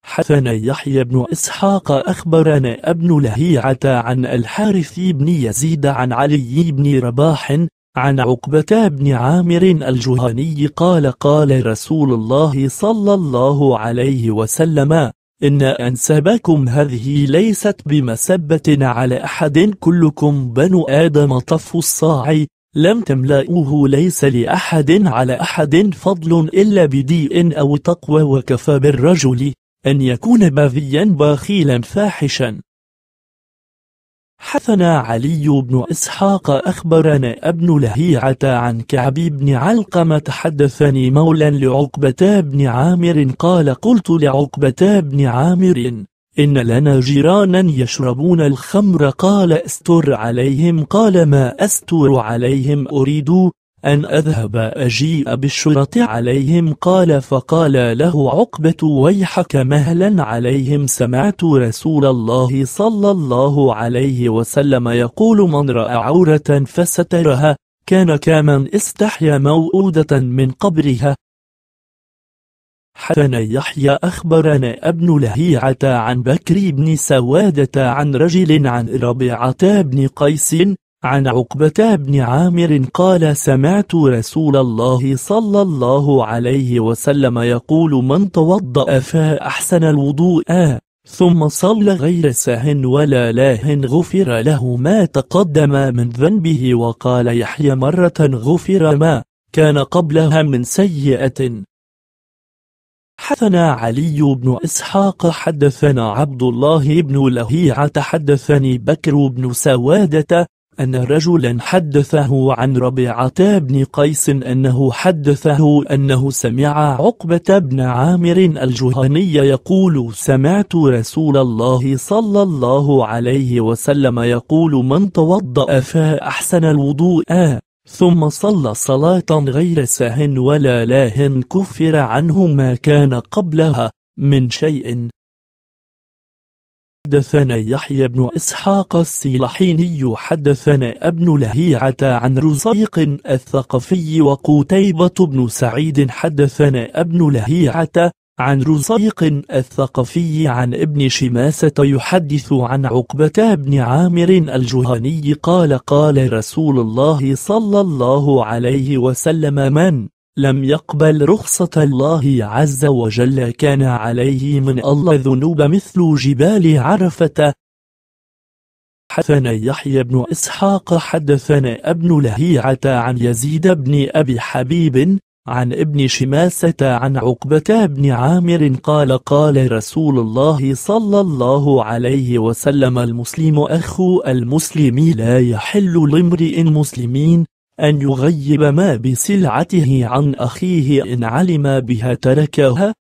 S1: حسن يحيى بن إسحاق أخبرنا ابن لهيعة عن الحارث بن يزيد عن علي بن رباح عن عقبة بن عامر الجهني قال قال رسول الله صلى الله عليه وسلم إن أنسابكم هذه ليست بمسبة على أحد كلكم بنو آدم طف الصاع لم تملأوه ليس لأحد على أحد فضل إلا بديء أو تقوى وكفى بالرجل أن يكون باغيا بخيلا فاحشا حثنا علي بن إسحاق أخبرنا ابن لهيعة عن كعب بن علقمة حدثني مولا لعقبة بن عامر قال قلت لعقبة بن عامر إن لنا جيرانا يشربون الخمر قال استر عليهم قال ما أستر عليهم أريد أن أذهب أجيء بالشرطة عليهم قال فقال له عقبة ويحك مهلا عليهم سمعت رسول الله صلى الله عليه وسلم يقول من رأى عورة فسترها كان كمن استحيا موؤودة من قبرها حسن يحيى أخبرنا ابن لهيعة عن بكر بن سوادة عن رجل عن ربيعة بن قيس عن عقبة بن عامر قال سمعت رسول الله صلى الله عليه وسلم يقول من توضأ فأحسن الوضوء ثم صلى غير ساه ولا لاه غفر له ما تقدم من ذنبه وقال يحيى مرة غفر ما كان قبلها من سيئة حدثنا علي بن إسحاق حدثنا عبد الله بن لهيعة حدثني بكر بن سوادة أن رجلا حدثه عن ربيعة بن قيس أنه حدثه أنه سمع عقبة بن عامر الجهني يقول سمعت رسول الله صلى الله عليه وسلم يقول من توضأ فأحسن الوضوء ثم صلى صلاة غير سهن ولا لاه كفر عنه ما كان قبلها من شيء حدثنا يحيى بن إسحاق السلاحيني حدثنا ابن لهيعة عن رزيق الثقفي وقتيبة بن سعيد حدثنا ابن لهيعة عن رزيق الثقفي عن ابن شماسة يحدث عن عقبة بن عامر الجهني قال قال رسول الله صلى الله عليه وسلم من لم يقبل رخصة الله عز وجل كان عليه من الله ذنوب مثل جبال عرفة حدثنا يحيى بن إسحاق حدثنا ابن لهيعة عن يزيد بن أبي حبيب عن ابن شماسة عن عقبة بن عامر قال قال رسول الله صلى الله عليه وسلم المسلم أخو المسلم لا يحل لامرئ مسلمين أن يغيب ما بسلعته عن أخيه إن علم بها تركها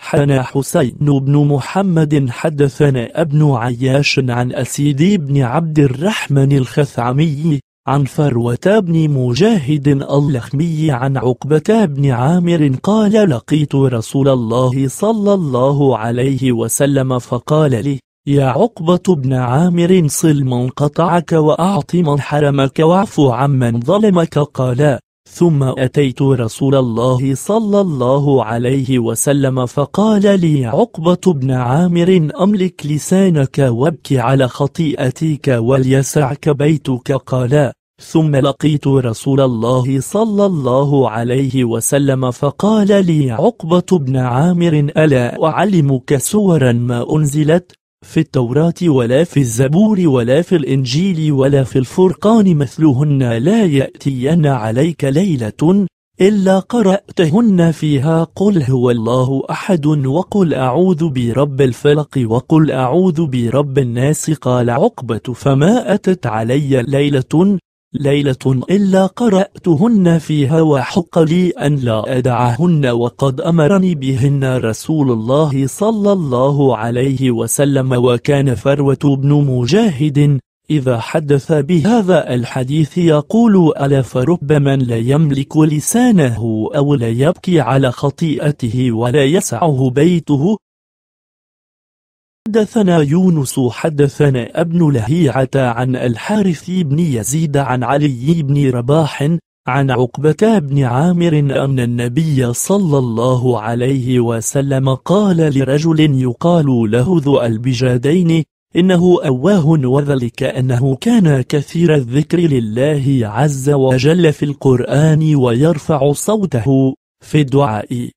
S1: حنا حسين بن محمد حدثنا ابن عياش عن أسيد بن عبد الرحمن الخثعمي عن فروة بن مجاهد اللخمي عن عقبة بن عامر قال لقيت رسول الله صلى الله عليه وسلم فقال لي يا عقبة بن عامر صل من قطعك وأعط من حرمك واعف عمن ظلمك قال ثم أتيت رسول الله صلى الله عليه وسلم فقال لي عقبة بن عامر أملك لسانك وابك على خطيئتك وليسعك بيتك قال ثم لقيت رسول الله صلى الله عليه وسلم فقال لي عقبة بن عامر ألا أعلمك سورا ما أنزلت في التوراة ولا في الزبور ولا في الإنجيل ولا في الفرقان مثلهن لا يأتين عليك ليلة إلا قرأتهن فيها قل هو الله أحد وقل أعوذ برب الفلق وقل أعوذ برب الناس قال عقبة فما أتت علي ليلة ليلة إلا قرأتهن فيها وحق لي أن لا أدعهن وقد أمرني بهن رسول الله صلى الله عليه وسلم وكان فروة بن مجاهد إذا حدث بهذا الحديث يقول ألا فرب من لا يملك لسانه أو لا يبكي على خطيئته ولا يسعه بيته حدثنا يونس حدثنا ابن لهيعة عن الحارث بن يزيد عن علي بن رباح عن عقبة بن عامر أن النبي صلى الله عليه وسلم قال لرجل يقال له ذو البجادين إنه أواه وذلك أنه كان كثير الذكر لله عز وجل في القرآن ويرفع صوته في الدعاء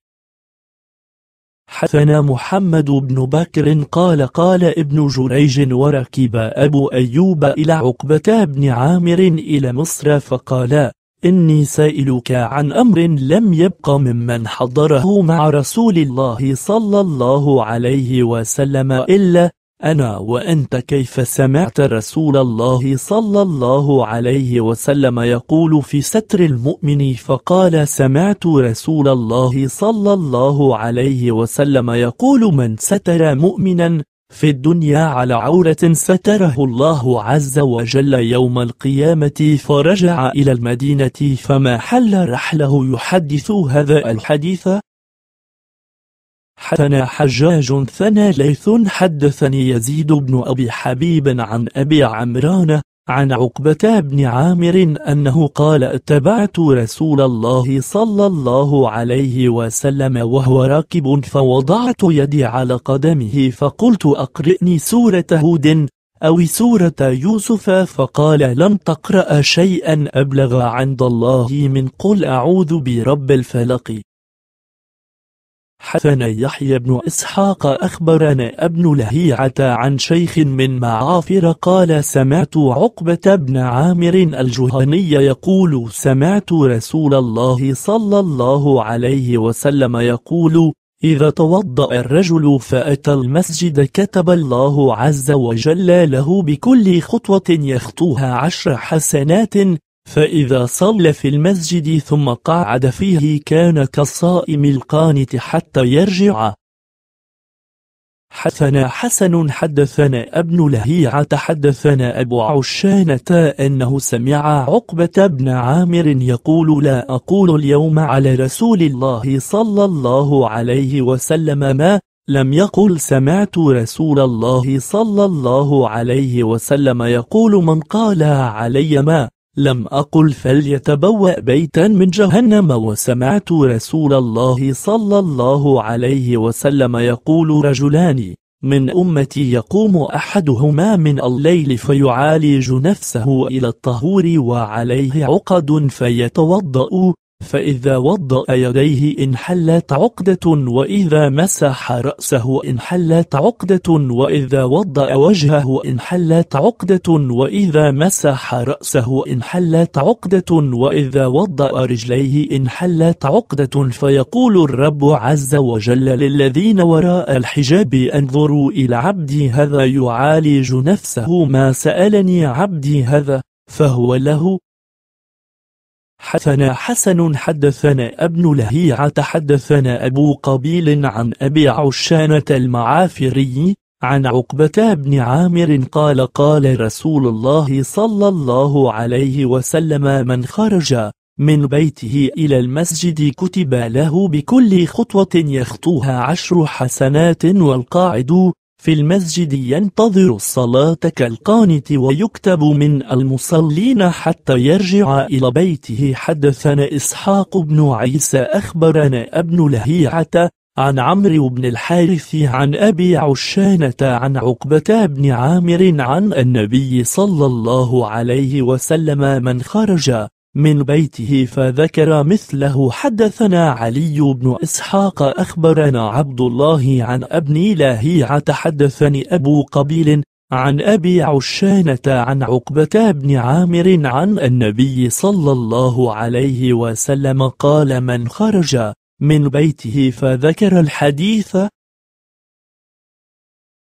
S1: حدثنا محمد بن بكر قال قال ابن جريج وركب أبو أيوب إلى عقبة بن عامر إلى مصر فقال إني سائلك عن أمر لم يبق ممن حضره مع رسول الله صلى الله عليه وسلم إلا أنا وأنت كيف سمعت رسول الله صلى الله عليه وسلم يقول في ستر المؤمن فقال سمعت رسول الله صلى الله عليه وسلم يقول من ستر مؤمنا في الدنيا على عورة ستره الله عز وجل يوم القيامة فرجع إلى المدينة فما حل رحله يحدث هذا الحديث حدثنا حجاج ثنا ليث حدثني يزيد بن أبي حبيب عن أبي عمران عن عقبة بن عامر أنه قال اتبعت رسول الله صلى الله عليه وسلم وهو راكب فوضعت يدي على قدمه فقلت أقرئني سورة هود أو سورة يوسف فقال لم تقرأ شيئا أبلغ عند الله من قل أعوذ برب الفلق حسن يحيى بن إسحاق أخبرنا ابن لهيعة عن شيخ من معافر قال سمعت عقبة بن عامر الجهني يقول سمعت رسول الله صلى الله عليه وسلم يقول إذا توضأ الرجل فأتى المسجد كتب الله عز وجل له بكل خطوة يخطوها عشر حسنات فإذا صلى في المسجد ثم قعد فيه كان كالصائم القانت حتى يرجع حدثنا حسن حدثنا ابن لهيعة حدثنا أبو عشانة أنه سمع عقبة بن عامر يقول لا أقول اليوم على رسول الله صلى الله عليه وسلم ما لم يقل سمعت رسول الله صلى الله عليه وسلم يقول من قال علي ما لم أقل فليتبوأ بيتا من جهنم وسمعت رسول الله صلى الله عليه وسلم يقول رجلان من أمتي يقوم أحدهما من الليل فيعالج نفسه إلى الطهور وعليه عقد فيتوضأ فإذا وضأ يديه انحلت عقدة وإذا مسح رأسه انحلت عقدة وإذا وضأ وجهه انحلت عقدة وإذا مسح رأسه انحلت عقدة وإذا وضأ رجليه انحلت عقدة فيقول الرب عز وجل للذين وراء الحجاب انظروا إلى عبدي هذا يعالج نفسه ما سألني عبدي هذا فهو له حدثنا حسن حدثنا ابن لهيعة حدثنا أبو قبيل عن أبي عشانة المعافري عن عقبة بن عامر قال قال رسول الله صلى الله عليه وسلم من خرج من بيته إلى المسجد كتب له بكل خطوة يخطوها عشر حسنات والقاعد في المسجد ينتظر الصلاة كالقانت ويكتب من المصلين حتى يرجع إلى بيته حدثنا إسحاق بن عيسى أخبرنا ابن لهيعة عن عمرو بن الحارث عن أبي عشانة عن عقبة بن عامر عن النبي صلى الله عليه وسلم من خرج من بيته فذكر مثله حدثنا علي بن إسحاق أخبرنا عبد الله عن ابن لاهيعة حدثني أبو قبيل عن أبي عشانة عن عقبة بن عامر عن النبي صلى الله عليه وسلم قال من خرج من بيته فذكر الحديث